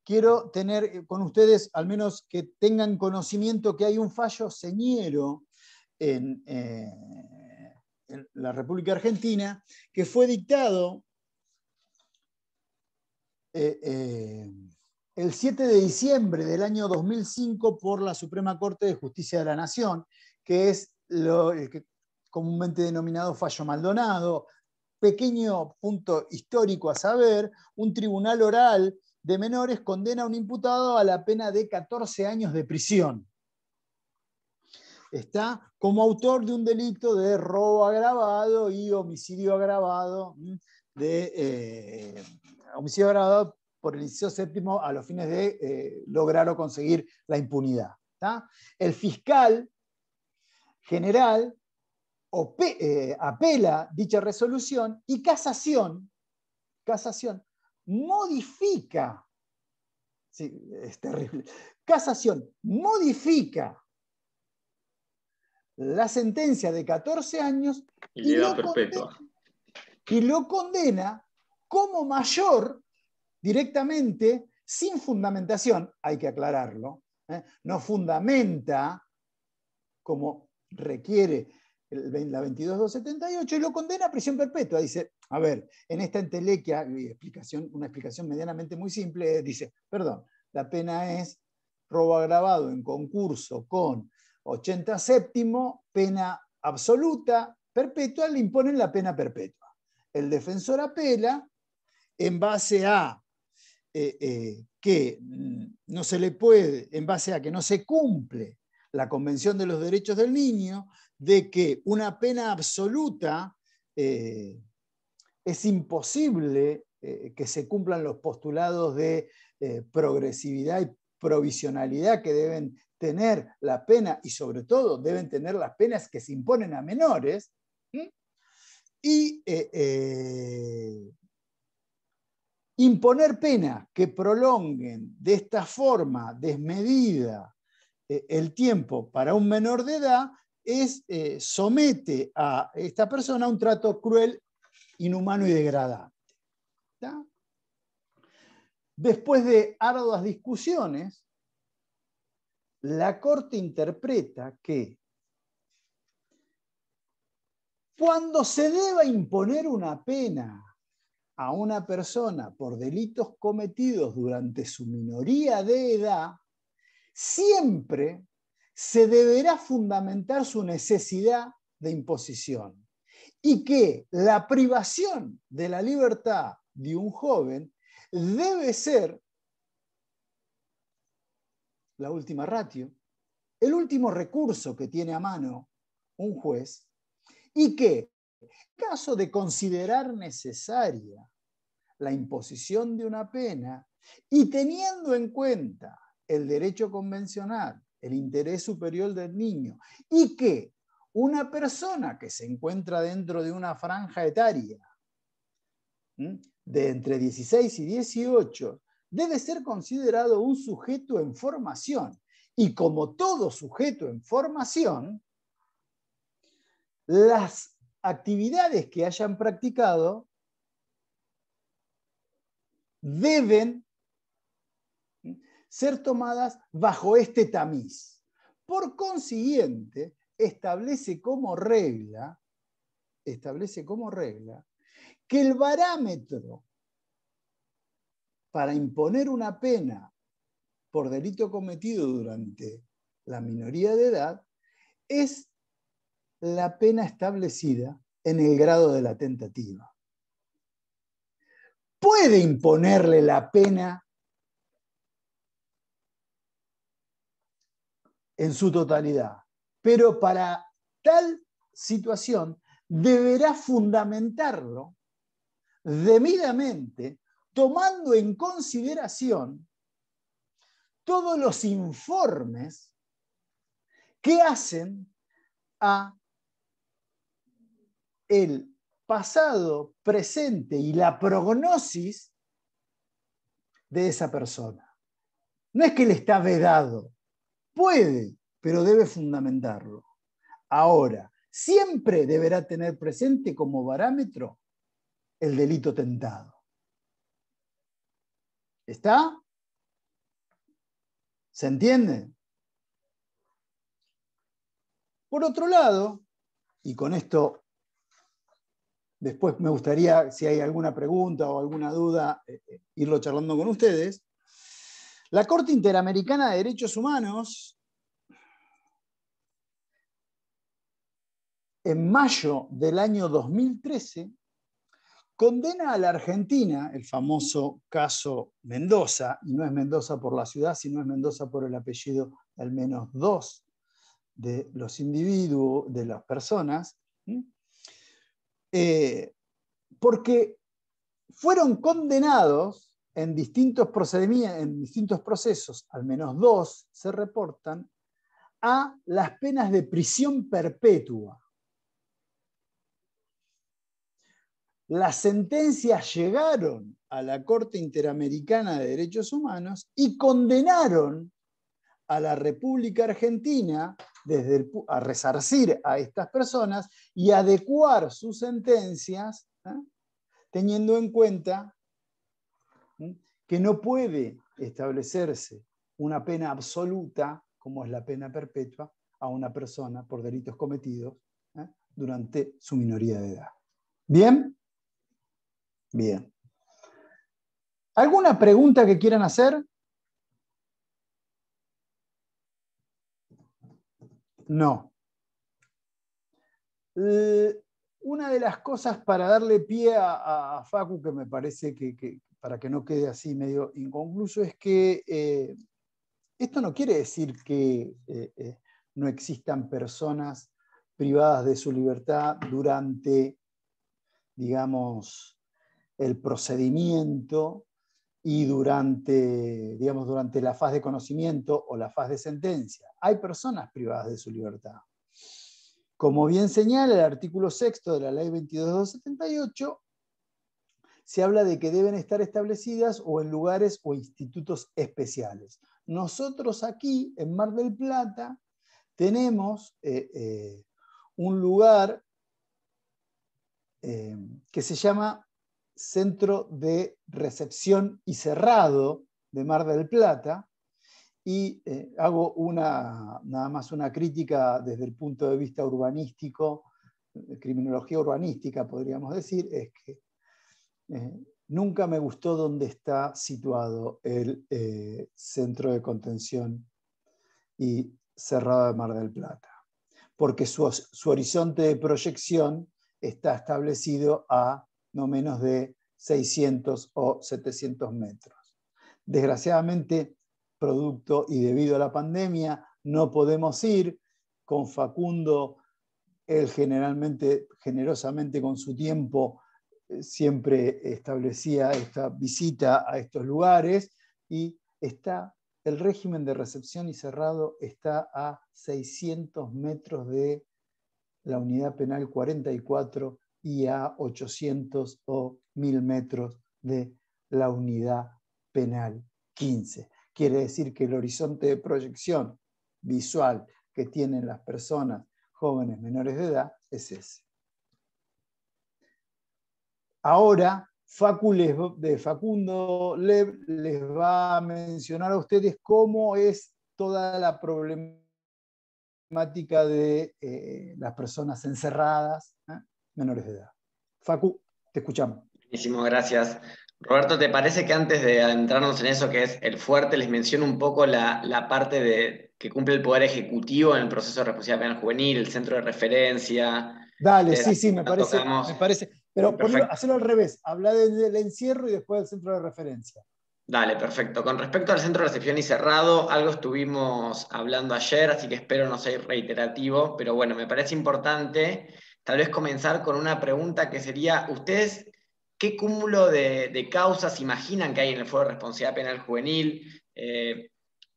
quiero tener con ustedes, al menos que tengan conocimiento que hay un fallo señero en, eh, la República Argentina que fue dictado eh, eh, el 7 de diciembre del año 2005 por la Suprema Corte de Justicia de la Nación, que es comúnmente denominado fallo Maldonado, pequeño punto histórico a saber, un tribunal oral de menores condena a un imputado a la pena de 14 años de prisión. Está como autor de un delito de robo agravado y homicidio agravado, de eh, homicidio agravado por el Inicio séptimo a los fines de eh, lograr o conseguir la impunidad. El fiscal general eh, apela dicha resolución y casación, casación modifica, es terrible, casación modifica la sentencia de 14 años y, lo, Condena, lo condena como mayor directamente sin fundamentación, hay que aclararlo, ¿eh? no fundamenta como requiere la 22278 y lo condena a prisión perpetua. Dice, a ver, en esta entelequia, explicación, una explicación medianamente muy simple, dice, perdón, la pena es robo agravado en concurso con 80 séptimo, pena absoluta, perpetua, le imponen la pena perpetua. El defensor apela en base a eh, eh, que no se le puede, en base a que no se cumple la Convención de los Derechos del Niño, de que una pena absoluta eh, es imposible eh, que se cumplan los postulados de eh, progresividad y provisionalidad que deben tener la pena y sobre todo deben tener las penas que se imponen a menores. Y imponer penas que prolonguen de esta forma desmedida el tiempo para un menor de edad es, eh, somete a esta persona a un trato cruel, inhumano y degradante. Después de arduas discusiones, la Corte interpreta que cuando se deba imponer una pena a una persona por delitos cometidos durante su minoría de edad, siempre se deberá fundamentar su necesidad de imposición y que la privación de la libertad de un joven debe ser la última ratio, el último recurso que tiene a mano un juez y que, en caso de considerar necesaria la imposición de una pena y teniendo en cuenta el derecho convencional el interés superior del niño, y que una persona que se encuentra dentro de una franja etaria de entre 16 y 18 debe ser considerado un sujeto en formación. Y como todo sujeto en formación, las actividades que hayan practicado deben ser tomadas bajo este tamiz. Por consiguiente, establece como regla, establece como regla que el parámetro para imponer una pena por delito cometido durante la minoría de edad es la pena establecida en el grado de la tentativa. Puede imponerle la pena en su totalidad. Pero para tal situación deberá fundamentarlo debidamente, tomando en consideración todos los informes que hacen a el pasado, presente y la prognosis de esa persona. No es que le está vedado, Puede, pero debe fundamentarlo. Ahora, siempre deberá tener presente como parámetro el delito tentado. ¿Está? ¿Se entiende? Por otro lado, y con esto después me gustaría, si hay alguna pregunta o alguna duda, eh, eh, irlo charlando con ustedes, la Corte Interamericana de Derechos Humanos, en mayo del año 2013, condena a la Argentina, el famoso caso Mendoza, y no es Mendoza por la ciudad, sino es Mendoza por el apellido de al menos dos de los individuos, de las personas, eh, porque fueron condenados en distintos en distintos procesos, al menos dos se reportan, a las penas de prisión perpetua. Las sentencias llegaron a la Corte Interamericana de Derechos Humanos y condenaron a la República Argentina desde a resarcir a estas personas y adecuar sus sentencias, ¿eh? teniendo en cuenta que no puede establecerse una pena absoluta, como es la pena perpetua, a una persona por delitos cometidos ¿eh? durante su minoría de edad. ¿Bien? Bien. ¿Alguna pregunta que quieran hacer? No. Eh, una de las cosas para darle pie a, Facu, que me parece que, para que no quede así medio inconcluso, es que eh, esto no quiere decir que eh, eh, no existan personas privadas de su libertad durante, digamos, el procedimiento y durante, digamos, durante la fase de conocimiento o la fase de sentencia. Hay personas privadas de su libertad. Como bien señala el artículo sexto de la ley 22.278, se habla de que deben estar establecidas o en lugares o institutos especiales. Nosotros aquí, en Mar del Plata, tenemos eh, eh, un lugar eh, que se llama Centro de Recepción y Cerrado de Mar del Plata, y hago una, nada más una crítica desde el punto de vista urbanístico, criminología urbanística, podríamos decir, es que eh, nunca me gustó dónde está situado el eh, centro de contención y cerrado de Mar del Plata, porque su, su horizonte de proyección está establecido a no menos de 600 o 700 metros. Desgraciadamente, producto y debido a la pandemia, no podemos ir. Con Facundo, él generalmente, generosamente con su tiempo, eh, siempre establecía esta visita a estos lugares y está el régimen de recepción y cerrado está a 600 metros de la unidad penal 44 y a 800 o 1000 metros de la unidad penal 15. Quiere decir que el horizonte de proyección visual que tienen las personas jóvenes menores de edad es ese. Ahora, Facu de Facundo Lev les va a mencionar a ustedes cómo es toda la problemática de eh, las personas encerradas, ¿eh? menores de edad. Facu, te escuchamos. Muchísimas gracias. Roberto, ¿te parece que antes de adentrarnos en eso que es el fuerte, les menciono un poco la, parte de, que cumple el Poder Ejecutivo en el proceso de responsabilidad penal juvenil, el centro de referencia? Dale, eh, sí, sí, me parece. Pero hacerlo al revés, habla del encierro y después del centro de referencia. Dale, perfecto. Con respecto al centro de recepción y cerrado, algo estuvimos hablando ayer, así que espero no ser reiterativo, pero bueno, me parece importante tal vez comenzar con una pregunta que sería, ¿ustedes qué cúmulo de, causas imaginan que hay en el Foro de Responsabilidad Penal Juvenil? Eh,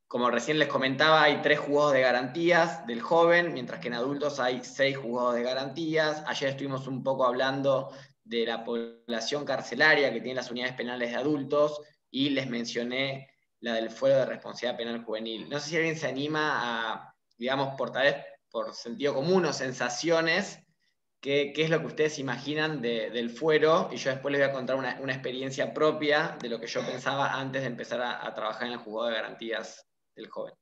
como recién les comentaba, hay tres juegos de garantías del joven, mientras que en adultos hay seis juegos de garantías. Ayer estuvimos un poco hablando de la población carcelaria que tiene las unidades penales de adultos y les mencioné la del fuero de responsabilidad penal juvenil. No sé si alguien se anima a, digamos, por tal vez por sentido común o sensaciones, qué, es lo que ustedes imaginan del fuero, y yo después les voy a contar una, experiencia propia de lo que yo pensaba antes de empezar a, a trabajar en el juzgado de garantías del joven.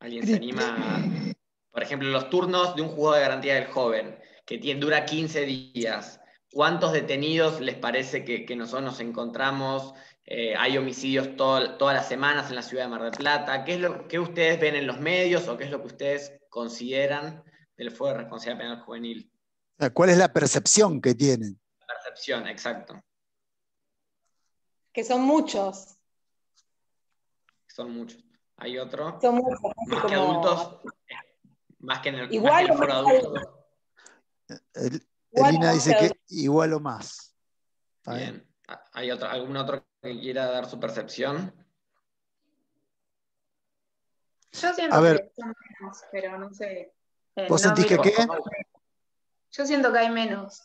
¿Alguien se anima? Por ejemplo, los turnos de un juego de garantía del joven, que tiene, dura 15 días. ¿Cuántos detenidos les parece que, nosotros nos encontramos? Eh, hay homicidios todas las semanas en la ciudad de Mar del Plata. ¿Qué es lo que ustedes ven en los medios o qué es lo que ustedes consideran del fuego de responsabilidad penal juvenil? ¿Cuál es la percepción que tienen? La percepción, exacto. Que son muchos. Son muchos. Hay otro. más que como... adultos. Más que en el, igual que o más eh, Elina dice que igual o más. bien. ¿Hay algún otro que quiera dar su percepción? Yo siento que son menos, pero no sé. Eh, ¿Vos sentís que qué? Yo siento que hay menos.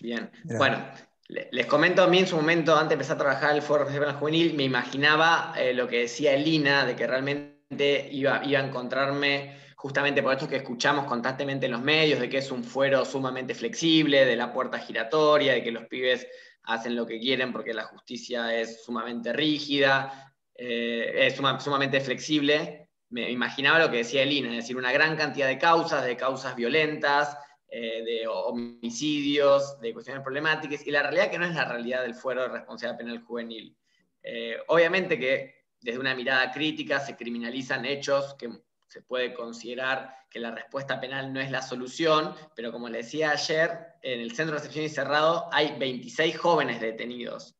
Bien. Bueno, les comento a mí en su momento, antes de empezar a trabajar el Foro la Juvenil, me imaginaba eh, lo que decía Elina, de que realmente iba, a encontrarme justamente por esto que escuchamos constantemente en los medios, de que es un fuero sumamente flexible, de la puerta giratoria, de que los pibes hacen lo que quieren porque la justicia es sumamente rígida, eh, es sumamente flexible. Me imaginaba lo que decía Elina, es decir, una gran cantidad de causas, de causas violentas, eh, de homicidios, de cuestiones problemáticas, y la realidad que no es la realidad del fuero de responsabilidad penal juvenil. Eh, obviamente que desde una mirada crítica se criminalizan hechos que se puede considerar que la respuesta penal no es la solución, pero como le decía ayer, en el centro de recepción y cerrado hay 26 jóvenes detenidos.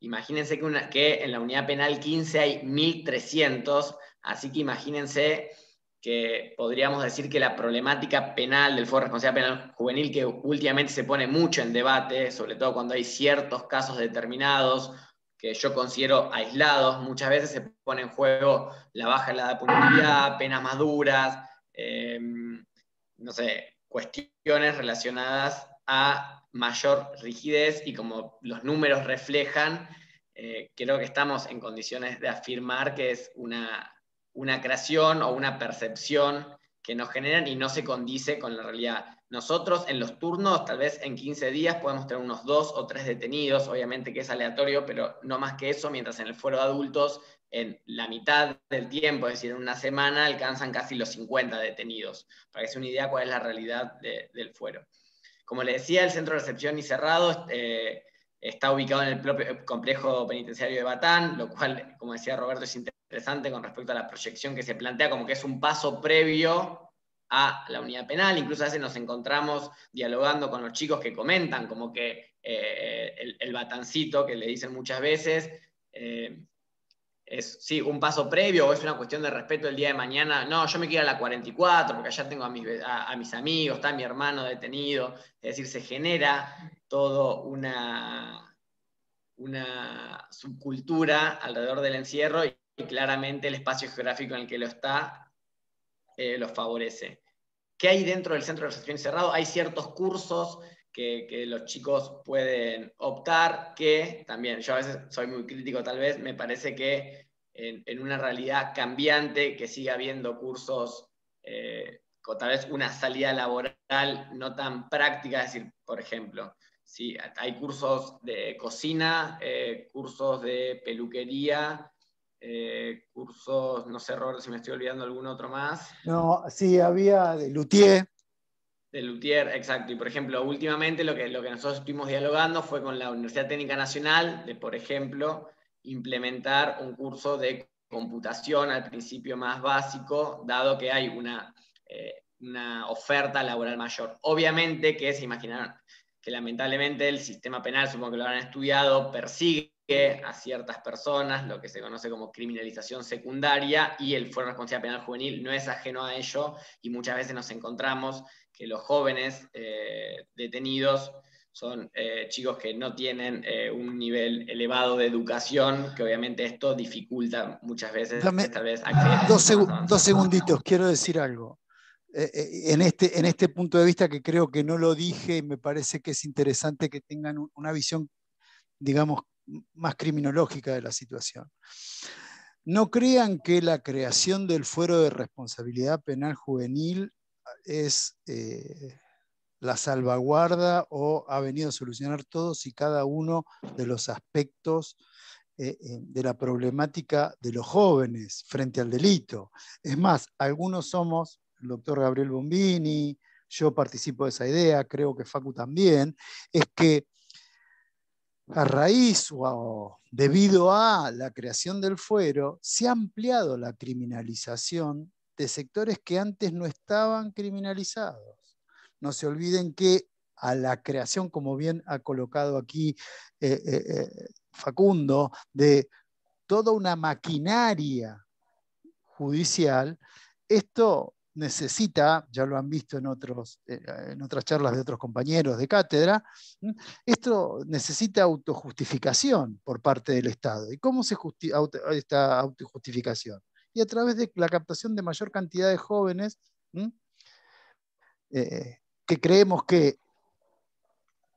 Imagínense que, que en la unidad penal 15 hay 1.300, así que imagínense que podríamos decir que la problemática penal del Foro de Responsabilidad Penal Juvenil, que últimamente se pone mucho en debate, sobre todo cuando hay ciertos casos determinados que yo considero aislados, muchas veces se pone en juego la baja de la punibilidad, penas más duras, eh, no sé, cuestiones relacionadas a mayor rigidez y como los números reflejan, eh, creo que estamos en condiciones de afirmar que es una una creación o una percepción que nos generan y no se condice con la realidad. Nosotros en los turnos, tal vez en 15 días, podemos tener unos dos o tres detenidos, obviamente que es aleatorio, pero no más que eso, mientras en el fuero de adultos, en la mitad del tiempo, es decir, en una semana, alcanzan casi los 50 detenidos, para que se una idea cuál es la realidad del fuero. Como les decía, el centro de recepción y cerrado eh, está ubicado en el propio eh, complejo penitenciario de Batán, lo cual, como decía Roberto, es interesante interesante con respecto a la proyección que se plantea, como que es un paso previo a la unidad penal. Incluso a veces nos encontramos dialogando con los chicos que comentan, como que eh, el, batancito que le dicen muchas veces. Eh, es, sí, un paso previo o es una cuestión de respeto el día de mañana. No, yo me quiero a la 44 porque allá tengo a mis, amigos, está mi hermano detenido. Es decir, se genera toda una, una subcultura alrededor del encierro y, y claramente el espacio geográfico en el que lo está eh, lo favorece. ¿Qué hay dentro del centro de recepción cerrado? Hay ciertos cursos que, los chicos pueden optar, que también yo a veces soy muy crítico tal vez, me parece que en, una realidad cambiante, que siga habiendo cursos... Eh, o tal vez una salida laboral no tan práctica, es decir, por ejemplo, si hay cursos de cocina, eh, cursos de peluquería, eh, cursos, no sé, Robert, si me estoy olvidando algún otro más. No, sí, había de Luthier. De Luthier, exacto. Y por ejemplo, últimamente lo que, lo que nosotros estuvimos dialogando fue con la Universidad Técnica Nacional, de por ejemplo, implementar un curso de computación al principio más básico, dado que hay una, eh, una oferta laboral mayor. Obviamente que se imaginar que lamentablemente el sistema penal, supongo que lo han estudiado, persigue a ciertas personas, lo que se conoce como criminalización secundaria, y el fuero de Responsabilidad Penal Juvenil no es ajeno a ello, y muchas veces nos encontramos que los jóvenes eh, detenidos son eh, chicos que no tienen eh, un nivel elevado de educación, que obviamente esto dificulta muchas veces vez dos, dos, segunditos, quiero decir algo. en, este, en este punto de vista que creo que no lo dije me parece que es interesante que tengan una visión, digamos, más criminológica de la situación. No crean que la creación del fuero de responsabilidad penal juvenil es eh, la salvaguarda o ha venido a solucionar todos y cada uno de los aspectos eh, eh, de la problemática de los jóvenes frente al delito. Es más, algunos somos, el doctor Gabriel Bombini, yo participo de esa idea, creo que Facu también, es que a raíz o debido a la creación del fuero, se ha ampliado la criminalización de sectores que antes no estaban criminalizados. No se olviden que a la creación, como bien ha colocado aquí eh, eh, eh, Facundo, de toda una maquinaria judicial, esto necesita, ya lo han visto en, otros, eh, en otras charlas de otros compañeros de cátedra, esto necesita autojustificación por parte del Estado. ¿Y cómo se justifica esta autojustificación? Y a través de la captación de mayor cantidad de jóvenes eh, que creemos que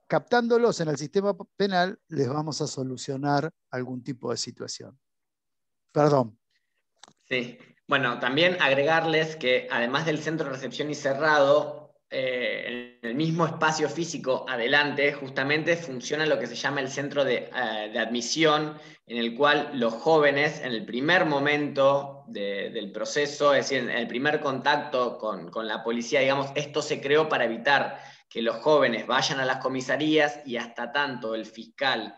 captándolos en el sistema penal les vamos a solucionar algún tipo de situación. Perdón. Sí, bueno, también agregarles que además del centro de recepción y cerrado, eh, en el mismo espacio físico adelante, justamente funciona lo que se llama el centro de, eh, admisión, en el cual los jóvenes en el primer momento del proceso, es decir, en el primer contacto con, la policía, digamos, esto se creó para evitar que los jóvenes vayan a las comisarías y hasta tanto el fiscal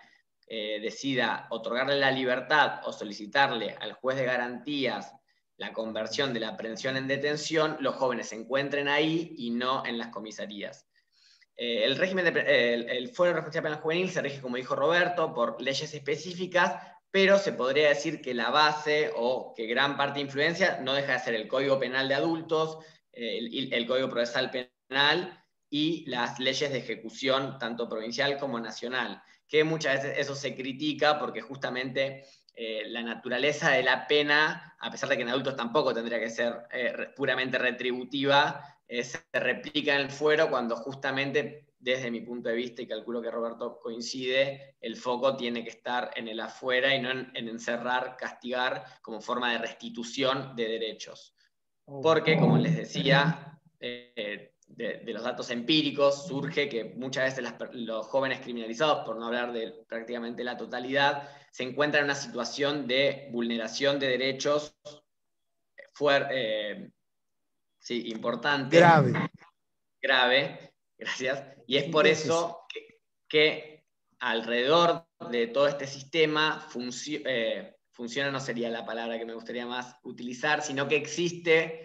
eh, decida otorgarle la libertad o solicitarle al juez de garantías la conversión de la aprehensión en detención, los jóvenes se encuentren ahí y no en las comisarías. Eh, el régimen de, el, Penal Juvenil se rige, como dijo Roberto, por leyes específicas, pero se podría decir que la base o que gran parte de influencia no deja de ser el Código Penal de Adultos, eh, el, el, Código Procesal Penal y las leyes de ejecución, tanto provincial como nacional, que muchas veces eso se critica porque justamente eh, la naturaleza de la pena, a pesar de que en adultos tampoco tendría que ser eh, puramente retributiva, eh, se replica en el fuero cuando justamente, desde mi punto de vista, y calculo que Roberto coincide, el foco tiene que estar en el afuera y no en, encerrar, castigar como forma de restitución de derechos. Oh. Porque, como les decía, de, los datos empíricos surge que muchas veces los jóvenes criminalizados, por no hablar de prácticamente la totalidad, se encuentran en una situación de vulneración de derechos eh, sí, importante. Grave. Grave, gracias. Y es por eso que, alrededor de todo este sistema eh, funciona, no sería la palabra que me gustaría más utilizar, sino que existe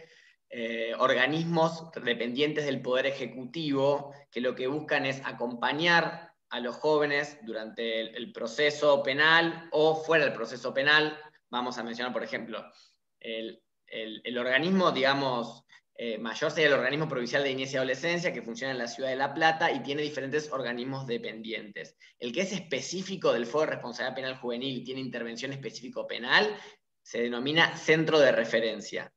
eh, organismos dependientes del poder ejecutivo que lo que buscan es acompañar a los jóvenes durante el, proceso penal o fuera del proceso penal. Vamos a mencionar, por ejemplo, el, organismo, digamos, eh, mayor sería el organismo provincial de niñez y adolescencia que funciona en la ciudad de La Plata y tiene diferentes organismos dependientes. El que es específico del Fuego de Responsabilidad Penal Juvenil y tiene intervención específico penal se denomina centro de referencia.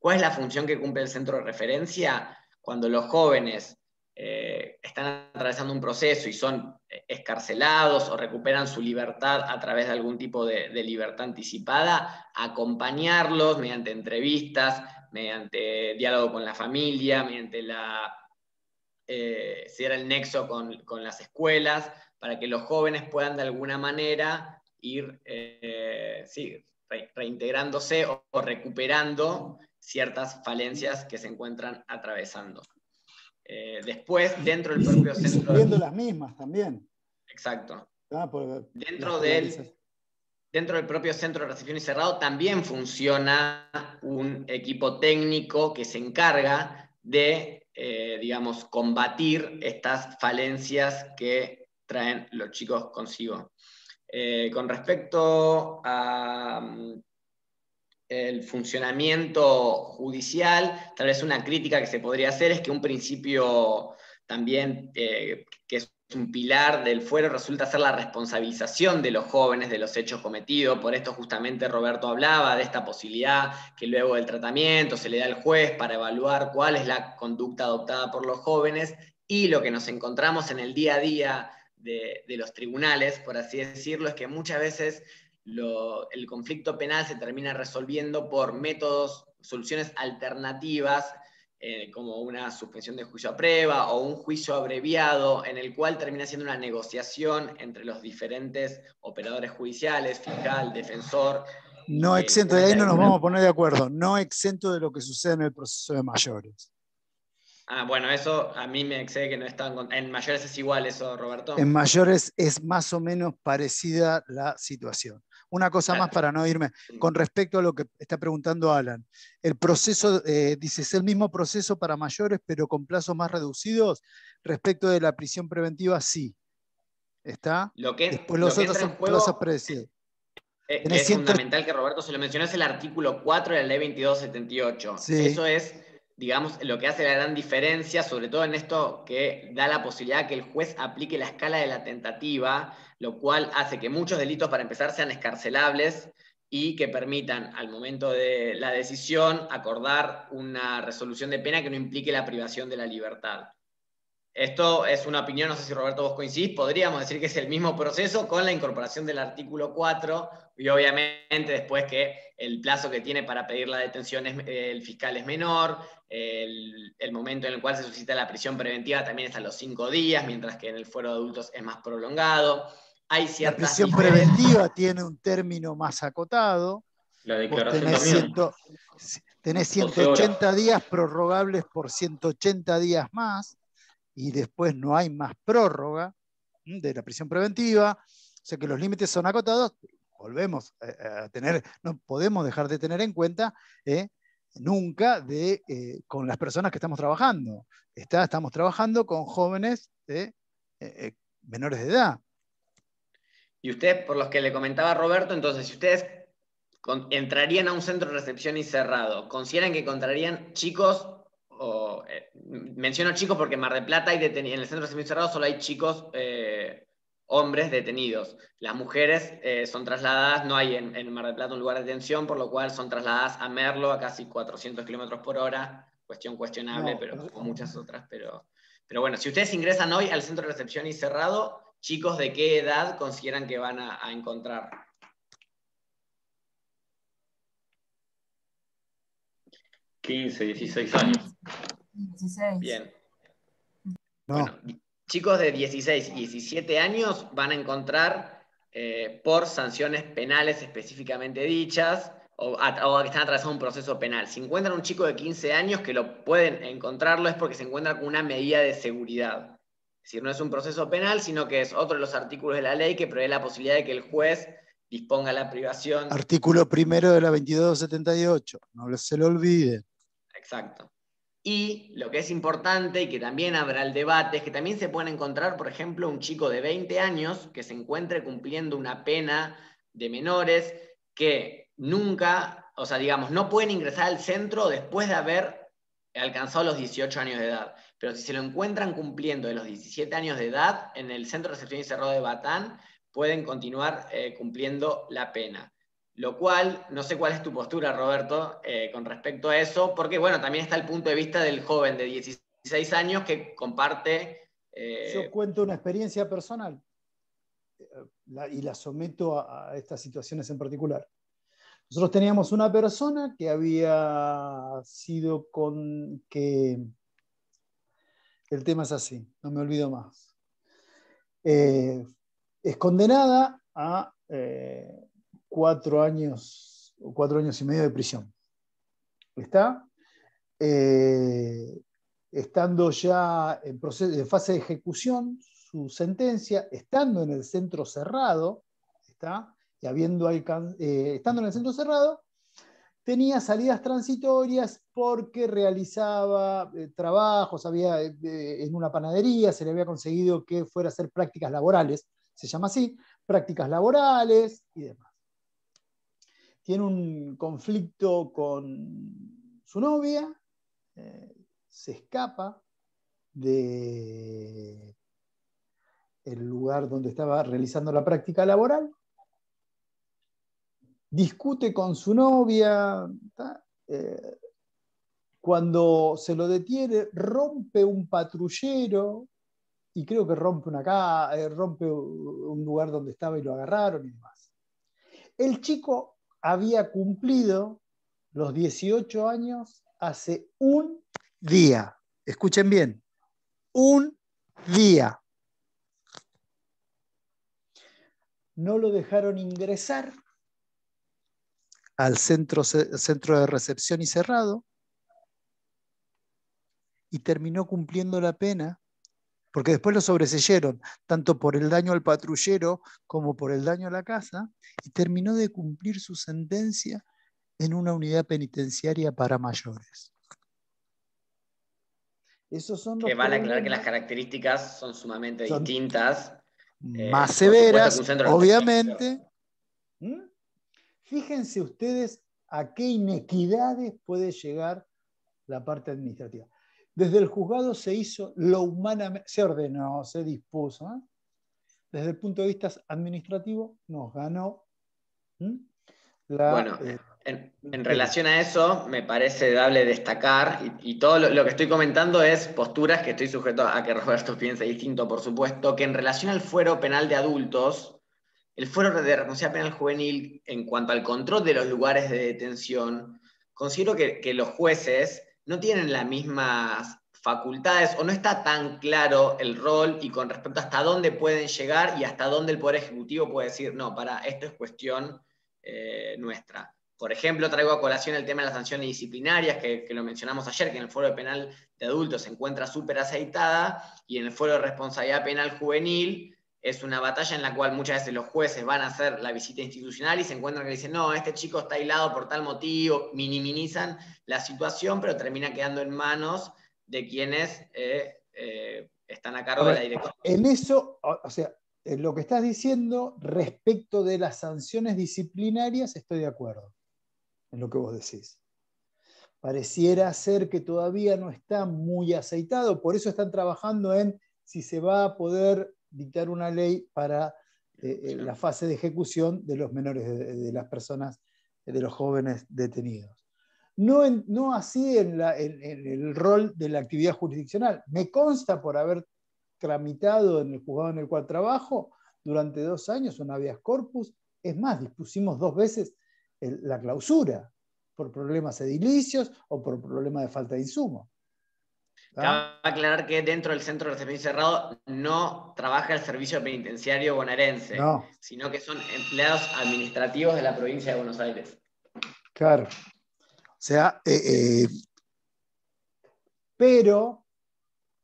¿Cuál es la función que cumple el centro de referencia cuando los jóvenes eh, están atravesando un proceso y son eh, escarcelados o recuperan su libertad a través de algún tipo de, libertad anticipada? Acompañarlos mediante entrevistas, mediante diálogo con la familia, mediante la eh, si el nexo con, las escuelas, para que los jóvenes puedan de alguna manera ir reintegrándose o, recuperando ciertas falencias que se encuentran atravesando. Eh, después, dentro del propio centro... Viendo las mismas también. Exacto. Ah, dentro del dentro del propio centro de recepción y cerrado también funciona un equipo técnico que se encarga de, eh, digamos, combatir estas falencias que traen los chicos consigo. Eh, con respecto a mm, el funcionamiento judicial, tal vez una crítica que se podría hacer es que un principio también eh, que es un pilar del fuero resulta ser la responsabilización de los jóvenes de los hechos cometidos. Por esto justamente Roberto hablaba de esta posibilidad que luego del tratamiento se le da al juez para evaluar cuál es la conducta adoptada por los jóvenes y lo que nos encontramos en el día a día de, de los tribunales, por así decirlo, es que muchas veces el conflicto penal se termina resolviendo por métodos, soluciones alternativas, eh, como una suspensión de juicio a prueba o un juicio abreviado, en el cual termina siendo una negociación entre los diferentes operadores judiciales, fiscal, defensor. No eh, exento, de ahí no nos vamos a poner de acuerdo, no exento de lo que sucede en el proceso de mayores. Ah, bueno, eso a mí me excede que no están. En mayores es igual eso, Roberto. En mayores es más o menos parecida la situación una cosa más para no irme. Con respecto a lo que está preguntando Alan, el proceso, eh, dice, es el mismo proceso para mayores, pero con plazos más reducidos. Respecto de la prisión preventiva, sí. ¿Está? Lo que, Después los otros plazos e, Es, fundamental que Roberto se lo mencionó, es el artículo 4 de la ley 2278. Sí. Eso es digamos, lo que hace la gran diferencia, sobre todo en esto que da la posibilidad que el juez aplique la escala de la tentativa, lo cual hace que muchos delitos, para empezar, sean escarcelables y que permitan al momento de la decisión acordar una resolución de pena que no implique la privación de la libertad. Esto es una opinión, no sé si Roberto vos coincidís, podríamos decir que es el mismo proceso con la incorporación del artículo 4 y obviamente después que el plazo que tiene para pedir la detención eh, el fiscal es menor, el, momento en el cual se suscita la prisión preventiva también está a los cinco días, mientras que en el fuero de adultos es más prolongado. Hay la prisión preventiva tiene un término más acotado. La tenés, ciento, tenés 180 días prorrogables por 180 días más y después no hay más prórroga mm, de la prisión preventiva, o sea que los límites son acotados, volvemos eh, a tener, no podemos dejar de tener en cuenta eh, nunca de, eh, con las personas que estamos trabajando. Está, estamos trabajando con jóvenes menores de edad. Y ustedes, por los que le comentaba Roberto, entonces, si ustedes entrarían a un centro de recepción y cerrado, ¿consideran que encontrarían chicos eh, menciono chicos porque en Mar del Plata Y en el centro de y cerrado solo hay chicos, eh, hombres detenidos. Las mujeres eh, son trasladadas, no hay en, Mar del Plata un lugar de detención, por lo cual son trasladadas a Merlo a casi 400 kilómetros por hora. Cuestión cuestionable, pero muchas otras. Pero, pero bueno, si ustedes ingresan hoy al centro de recepción y cerrado, chicos, ¿de qué edad consideran que van a encontrar? ¿15, 16 años? 16. Bien. chicos de 16 y 17 años van a encontrar eh, por sanciones penales específicamente dichas o, que están atravesando un proceso penal. Si encuentran un chico de 15 años que lo pueden encontrarlo es porque se encuentra con una medida de seguridad. Es decir, no es un proceso penal, sino que es otro de los artículos de la ley que prevé la posibilidad de que el juez disponga la privación. Artículo primero de la 2278, no se lo olvide Exacto. Y lo que es importante y que también habrá el debate es que también se pueden encontrar, por ejemplo, un chico de 20 años que se encuentre cumpliendo una pena de menores que nunca, o sea, digamos, no pueden ingresar al centro después de haber alcanzado los 18 años de edad. Pero si se lo encuentran cumpliendo de los 17 años de edad en el Centro de Recepción y Cerrado de Batán, pueden continuar eh, cumpliendo la pena. Lo cual, no sé cuál es tu postura, Roberto, eh, con respecto a eso, porque bueno, también está el punto de vista del joven de 16 años que comparte... Eh, Yo cuento una experiencia personal eh, y la someto a, estas situaciones en particular. Nosotros teníamos una persona que había sido con que el tema es así, no me olvido más. es condenada a cuatro años o cuatro años y medio de prisión. Está eh, estando ya en, fase de ejecución su sentencia, estando en el centro cerrado, está, y habiendo eh, estando en el centro cerrado, tenía salidas transitorias porque realizaba eh, trabajos, había en una panadería, se le había conseguido que fuera a hacer prácticas laborales, se llama así, prácticas laborales y demás tiene un conflicto con su novia, eh, se escapa del lugar donde estaba realizando la práctica laboral, discute con su novia, eh, cuando se lo detiene rompe un patrullero y creo que rompe, una eh, rompe un lugar donde estaba y lo agarraron y demás. El chico había cumplido los 18 años hace un día. Escuchen bien, un día. No lo dejaron ingresar al centro, centro de recepción y cerrado y terminó cumpliendo la pena porque después lo sobreseyeron, tanto por el daño al patrullero como por el daño a la casa, y terminó de cumplir su sentencia en una unidad penitenciaria para mayores. Esos son que vale aclarar que las características son sumamente distintas. Eh, más severas, obviamente. ¿Mm? Fíjense ustedes a qué inequidades puede llegar la parte administrativa. Desde el juzgado se hizo lo humanamente, se ordenó, se dispuso. ¿eh? Desde el punto de vista administrativo, nos ganó. bueno, eh, en, relación a eso, me parece dable destacar, y, todo lo, que estoy comentando es posturas que estoy sujeto a que Roberto piense distinto, por supuesto, que en relación al fuero penal de adultos, el fuero de responsabilidad penal juvenil, en cuanto al control de los lugares de detención, considero que los jueces no tienen las mismas facultades o no está tan claro el rol y con respecto hasta dónde pueden llegar y hasta dónde el Poder Ejecutivo puede decir, no, para, esto es cuestión eh, nuestra. Por ejemplo, traigo a colación el tema de las sanciones disciplinarias, que, que lo mencionamos ayer, que en el Foro Penal de Adultos se encuentra súper aceitada y en el Foro de Responsabilidad Penal Juvenil es una batalla en la cual muchas veces los jueces van a hacer la visita institucional y se encuentran que dicen, no, este chico está aislado por tal motivo, minimizan la situación, pero termina quedando en manos de quienes eh, eh, están a cargo de la dirección. En eso, o sea, en lo que estás diciendo respecto de las sanciones disciplinarias, estoy de acuerdo en lo que vos decís. Pareciera ser que todavía no está muy aceitado, por eso están trabajando en si se va a poder dictar una ley para eh, eh, la fase de ejecución de los menores, de, las personas, eh, de los jóvenes detenidos. No, así en, el rol de la actividad jurisdiccional. Me consta por haber tramitado en el juzgado en el cual trabajo durante dos años un habeas corpus. Es más, dispusimos dos veces la clausura por problemas edilicios o por problemas de falta de insumos a ah. aclarar que dentro del centro de servicio cerrado no trabaja el servicio penitenciario bonaerense, sino que son empleados administrativos de la provincia de Buenos Aires. Claro. O sea, eh, eh, pero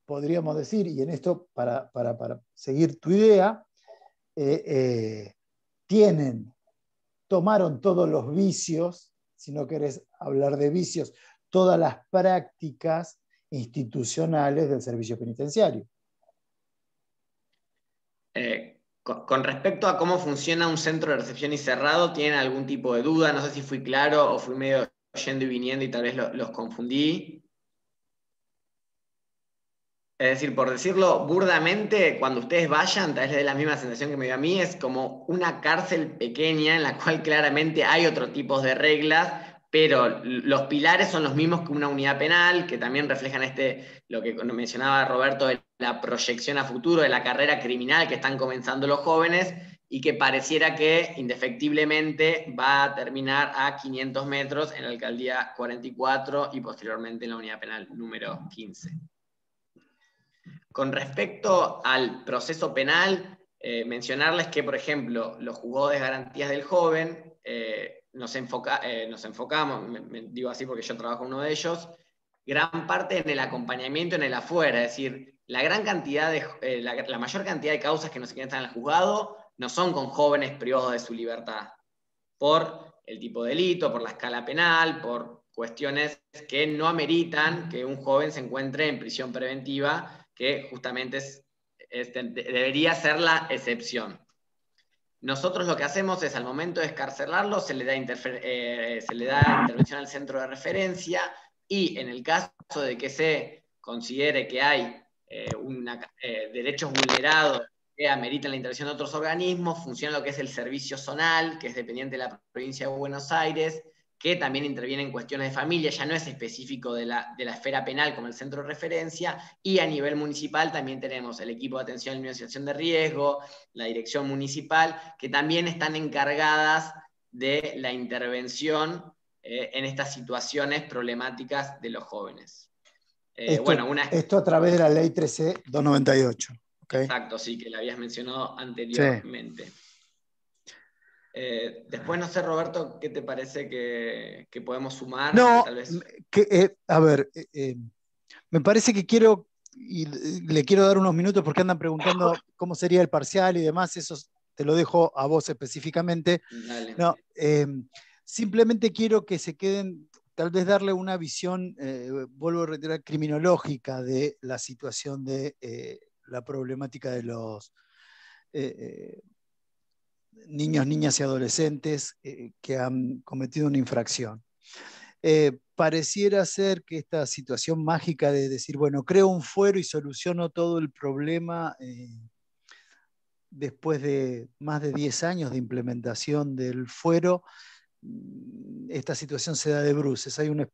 podríamos decir, y en esto para, seguir tu idea, eh, tienen, tomaron todos los vicios, si no querés hablar de vicios, todas las prácticas institucionales del servicio penitenciario. Eh, con, respecto a cómo funciona un centro de recepción y cerrado, ¿tienen algún tipo de duda? No sé si fui claro o fui medio yendo y viniendo y tal vez los confundí. Es decir, por decirlo burdamente, cuando ustedes vayan, tal vez les dé la misma sensación que me dio a mí, es como una cárcel pequeña en la cual claramente hay otro tipo de reglas, pero los pilares son los mismos que una unidad penal, que también reflejan este, lo que mencionaba Roberto de la proyección a futuro, de la carrera criminal que están comenzando los jóvenes y que pareciera que indefectiblemente va a terminar a 500 metros en la alcaldía 44 y posteriormente en la unidad penal número 15. Con respecto al proceso penal, eh, mencionarles que, por ejemplo, los juzgados de garantías del joven eh, nos, enfoca, eh, nos enfocamos, digo así porque yo trabajo uno de ellos, gran parte en el acompañamiento, en el afuera, es decir, la gran cantidad de, eh, la, mayor cantidad de causas que nos encuentran en el juzgado no son con jóvenes privados de su libertad, por el tipo de delito, por la escala penal, por cuestiones que no ameritan que un joven se encuentre en prisión preventiva, que justamente este, debería ser la excepción. Nosotros lo que hacemos es al momento de escarcelarlo, eh, se le da, intervención al centro de referencia y en el caso de que se considere que hay eh, eh, derechos vulnerados que ameritan la intervención de otros organismos, funciona lo que es el servicio zonal, que es dependiente de la provincia de Buenos Aires, que también intervienen cuestiones de familia, ya no es específico de la, esfera penal como el centro de referencia, y a nivel municipal también tenemos el equipo de atención la administración de riesgo, la dirección municipal, que también están encargadas de la intervención eh, en estas situaciones problemáticas de los jóvenes. Eh, esto, bueno, una... esto a través de la ley 13298. Okay. Exacto, sí, que la habías mencionado anteriormente. Eh, después no sé, Roberto, ¿qué te parece que, podemos sumar? No, tal vez? Eh, a ver, eh, me parece que quiero, y le quiero dar unos minutos porque andan preguntando cómo sería el parcial y demás, eso te lo dejo a vos específicamente. No, em, simplemente quiero que se queden, tal vez darle una visión, vuelvo a retirar, criminológica de la situación de la problemática de los niños, niñas y adolescentes eh, que han cometido una infracción. Eh, pareciera ser que esta situación mágica de decir, bueno, creo un fuero y soluciono todo el problema eh, después de más de 10 años de implementación del fuero, mm, esta situación se da de bruces. Hay un,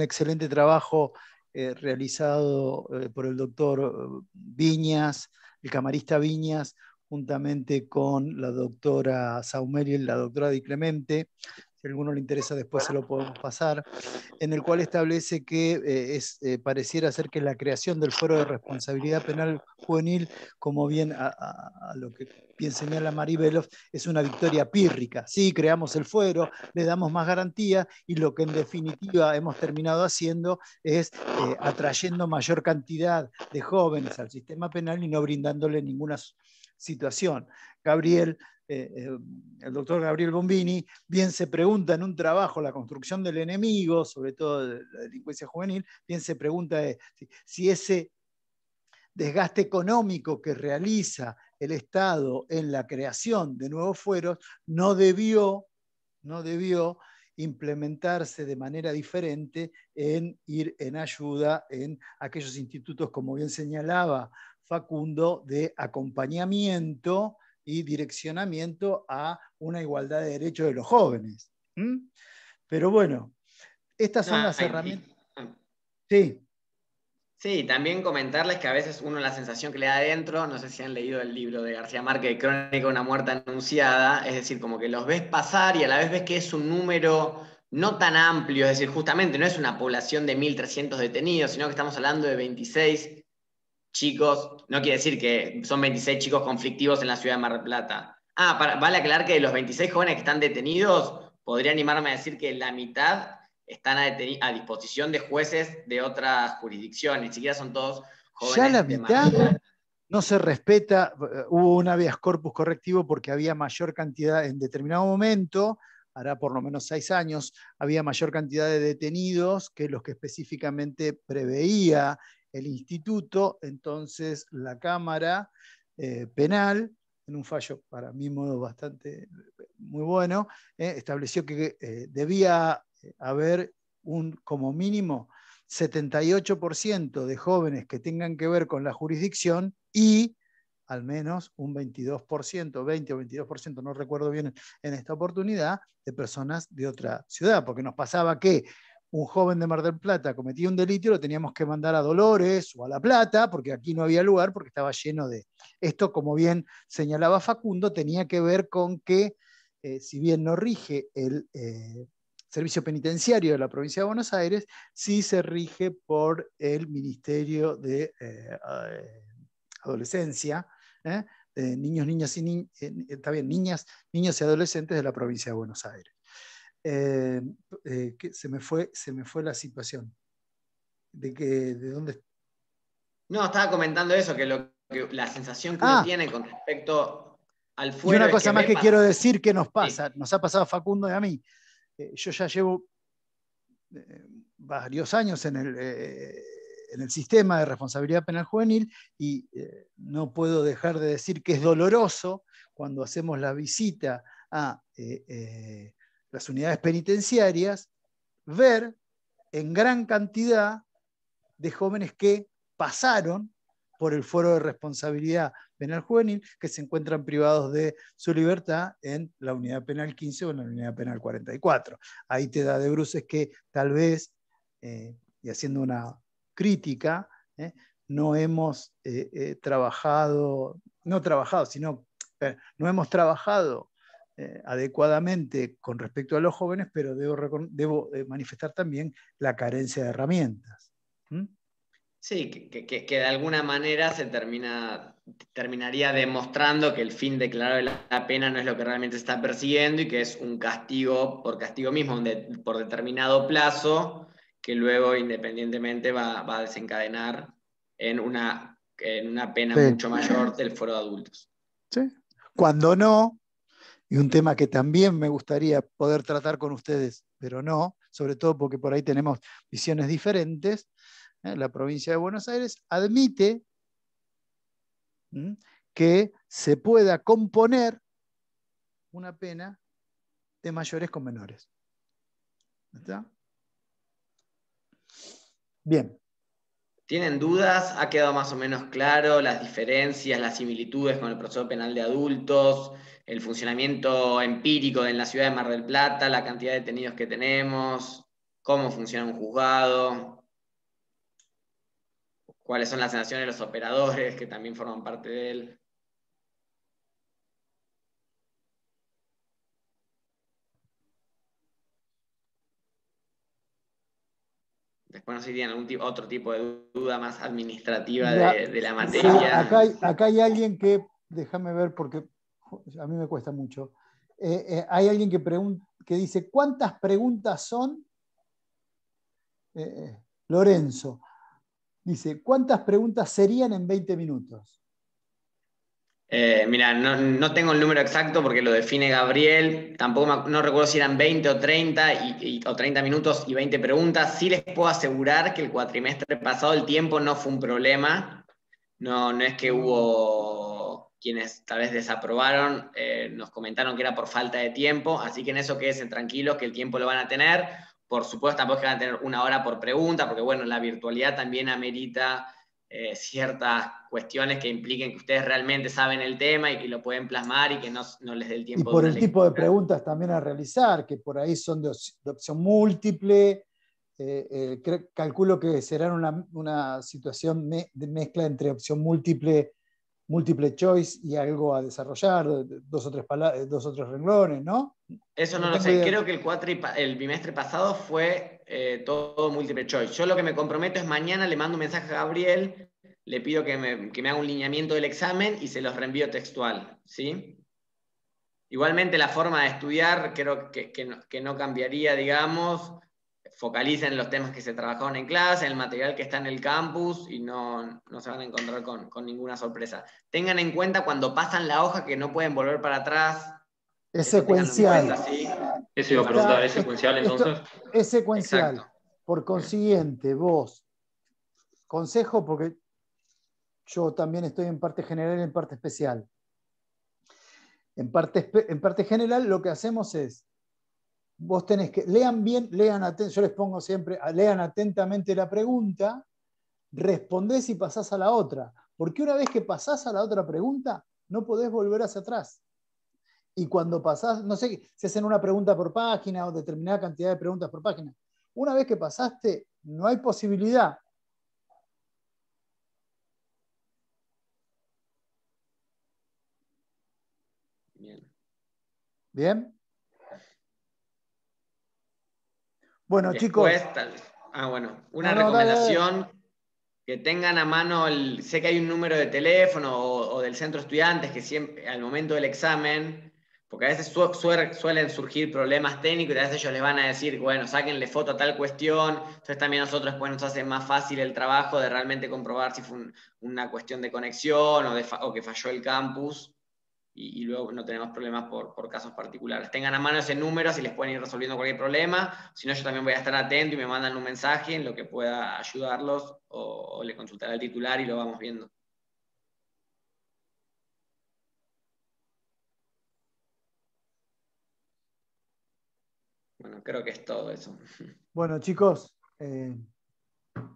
excelente trabajo realizado por el doctor Viñas, el camarista Viñas, juntamente con la doctora saumer y la doctora Di Clemente, si a alguno le interesa después se lo podemos pasar, en el cual establece que eh, es, eh, pareciera ser que la creación del fuero de Responsabilidad Penal Juvenil, como bien a, lo que bien señala Maribelov, es una victoria pírrica. Sí, creamos el fuero, le damos más garantía y lo que en definitiva hemos terminado haciendo es eh, atrayendo mayor cantidad de jóvenes al sistema penal y no brindándole ninguna situación. Gabriel, eh, eh, el doctor Gabriel Bombini, bien se pregunta en un trabajo, la construcción del enemigo, sobre todo de la delincuencia juvenil, bien se pregunta si ese desgaste económico que realiza el Estado en la creación de nuevos fueros no debió, no debió implementarse de manera diferente en ir en ayuda en aquellos institutos, como bien señalaba Facundo de acompañamiento y direccionamiento a una igualdad de derechos de los jóvenes. Pero bueno, estas son ah, las herramientas. Sí. Sí, también comentarles que a veces uno la sensación que le da adentro, no sé si han leído el libro de García Márquez, Crónica de una muerta anunciada, es decir, como que los ves pasar y a la vez ves que es un número no tan amplio, es decir, justamente no es una población de 1.300 detenidos, sino que estamos hablando de 26 chicos no quiere decir que son 26 chicos conflictivos en la ciudad de Mar del Plata. Ah, vale aclarar que de los 26 jóvenes que están detenidos, podría animarme a decir que la mitad están a, disposición de jueces de otras jurisdicciones, ni siquiera son todos jóvenes. Ya la mitad no se respeta, eh, hubo un habeas corpus correctivo porque había mayor cantidad en determinado momento, hará por lo menos seis años, había mayor cantidad de detenidos que los que específicamente preveía el instituto, entonces la Cámara eh, Penal, en un fallo para mí modo bastante muy bueno, eh, estableció que eh, debía haber un como mínimo 78% de jóvenes que tengan que ver con la jurisdicción y al menos un 22%, 20 o 22%, no recuerdo bien en esta oportunidad, de personas de otra ciudad, porque nos pasaba que un joven de Mar del Plata cometía un delito, lo teníamos que mandar a Dolores o a La Plata, porque aquí no había lugar, porque estaba lleno de... Esto, como bien señalaba Facundo, tenía que ver con que, eh, si bien no rige el eh, Servicio Penitenciario de la Provincia de Buenos Aires, sí se rige por el Ministerio de eh, Adolescencia, de niños, niñas y niñas, niños y adolescentes de la Provincia de Buenos Aires. Eh, eh, se, me fue, se me fue la situación. ¿De, que, de dónde? No, estaba comentando eso, que, lo, la sensación que uno ah. tiene con respecto al fuego. Y una cosa más que quiero decir que nos pasa, nos ha pasado a Facundo y a mí. Eh, yo ya llevo varios años en el, en el sistema de responsabilidad penal juvenil y no puedo dejar de decir que es doloroso cuando hacemos la visita a las unidades penitenciarias, ver en gran cantidad de jóvenes que pasaron por el foro de responsabilidad penal juvenil que se encuentran privados de su libertad en la unidad penal 15 o en la unidad penal 44. Ahí te da de bruces que tal vez, eh, y haciendo una crítica, eh, no hemos eh, trabajado, no trabajado, sino, no hemos trabajado eh, adecuadamente con respecto a los jóvenes, pero debo, eh, manifestar también la carencia de herramientas. Sí, que, de alguna manera se termina, terminaría demostrando que el fin declarado de la pena no es lo que realmente se está persiguiendo y que es un castigo por castigo mismo, por determinado plazo, que luego independientemente va, a desencadenar en una, en una pena mucho mayor del foro de adultos. Sí. Cuando no, y un tema que también me gustaría poder tratar con ustedes, pero no, sobre todo porque por ahí tenemos visiones diferentes. ¿eh? La provincia de Buenos Aires admite que se pueda componer una pena de mayores con menores. ¿Está? Bien. ¿Tienen dudas? ¿Ha quedado más o menos claro las diferencias, las similitudes con el proceso penal de adultos, el funcionamiento empírico en la ciudad de Mar del Plata, la cantidad de detenidos que tenemos, cómo funciona un juzgado, cuáles son las sensaciones de los operadores que también forman parte de él? Bueno, si tienen algún otro tipo de duda más administrativa de, la materia. acá, hay, alguien que, déjame ver porque pues, a mí me cuesta mucho, eh, eh, hay alguien que, que dice, ¿cuántas preguntas son? Eh, Lorenzo dice, ¿cuántas preguntas serían en 20 minutos? Eh, mira, no, tengo el número exacto porque lo define Gabriel. Tampoco no recuerdo si eran 20 o 30 o 30 minutos y 20 preguntas. Sí les puedo asegurar que el cuatrimestre pasado el tiempo no fue un problema. No, no es que hubo quienes tal vez desaprobaron, eh, nos comentaron que era por falta de tiempo, así que en eso quédense tranquilos que el tiempo lo van a tener. Por supuesto, tampoco que van a tener una hora por pregunta, porque bueno, la virtualidad también amerita eh, ciertas cuestiones que impliquen que ustedes realmente saben el tema y que lo pueden plasmar y que no, les dé el tiempo. Y por el tipo de preguntas también a realizar, que por ahí son de, opción múltiple. Eh, eh, calculo que serán una, situación de mezcla entre opción múltiple múltiple choice y algo a desarrollar, dos o tres, eh, dos renglones, ¿no? Eso no, eh, lo sé. Creo que el, y el bimestre pasado fue eh, todo múltiple choice. Yo lo que me comprometo es mañana le mando un mensaje a Gabriel, le pido que me, haga un lineamiento del examen y se los reenvío textual, ¿sí? Igualmente la forma de estudiar creo que no cambiaría, digamos. Focalicen los temas que se trabajaron en clase, en el material que está en el campus y no, se van a encontrar con, ninguna sorpresa. Tengan en cuenta cuando pasan la hoja que no pueden volver para atrás. Es secuencial. ¿sí? Eso iba a preguntar, ¿es secuencial entonces? es secuencial. Por consiguiente, vos, consejo, porque yo también estoy en parte general y en parte especial. En parte, en parte general lo que hacemos es, vos tenés que, lean bien, lean atentamente, yo les pongo siempre, lean atentamente la pregunta, respondés y pasás a la otra, porque una vez que pasás a la otra pregunta, no podés volver hacia atrás. Y cuando pasás, no sé, si hacen una pregunta por página o determinada cantidad de preguntas por página, una vez que pasaste, no hay posibilidad. Bien. ¿Bien? Bueno, chicos. ah, bueno, una recomendación. que tengan a mano, el, sé que hay un número de teléfono o, del centro de estudiantes que siempre, al momento del examen, porque a veces suelen surgir problemas técnicos y a veces ellos les van a decir, bueno, sáquenle foto a tal cuestión, entonces también a nosotros pues, nos hace más fácil el trabajo de realmente comprobar si fue una cuestión de conexión o, de, o que falló el campus y, luego pues, no tenemos problemas por, casos particulares. Tengan a mano ese número si les pueden ir resolviendo cualquier problema, si no yo también voy a estar atento y me mandan un mensaje en lo que pueda ayudarlos o, le consultaré al titular y lo vamos viendo. Bueno, creo que es todo eso. Bueno, chicos, eh,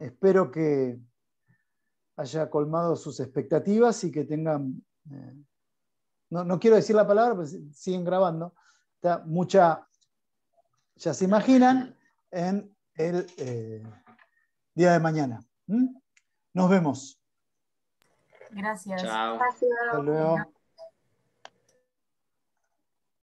espero que haya colmado sus expectativas y que tengan eh, no, quiero decir la palabra, pero pues, siguen grabando, está mucha, ya se imaginan, en el eh, día de mañana. Nos vemos. Gracias. Chao. Hasta luego.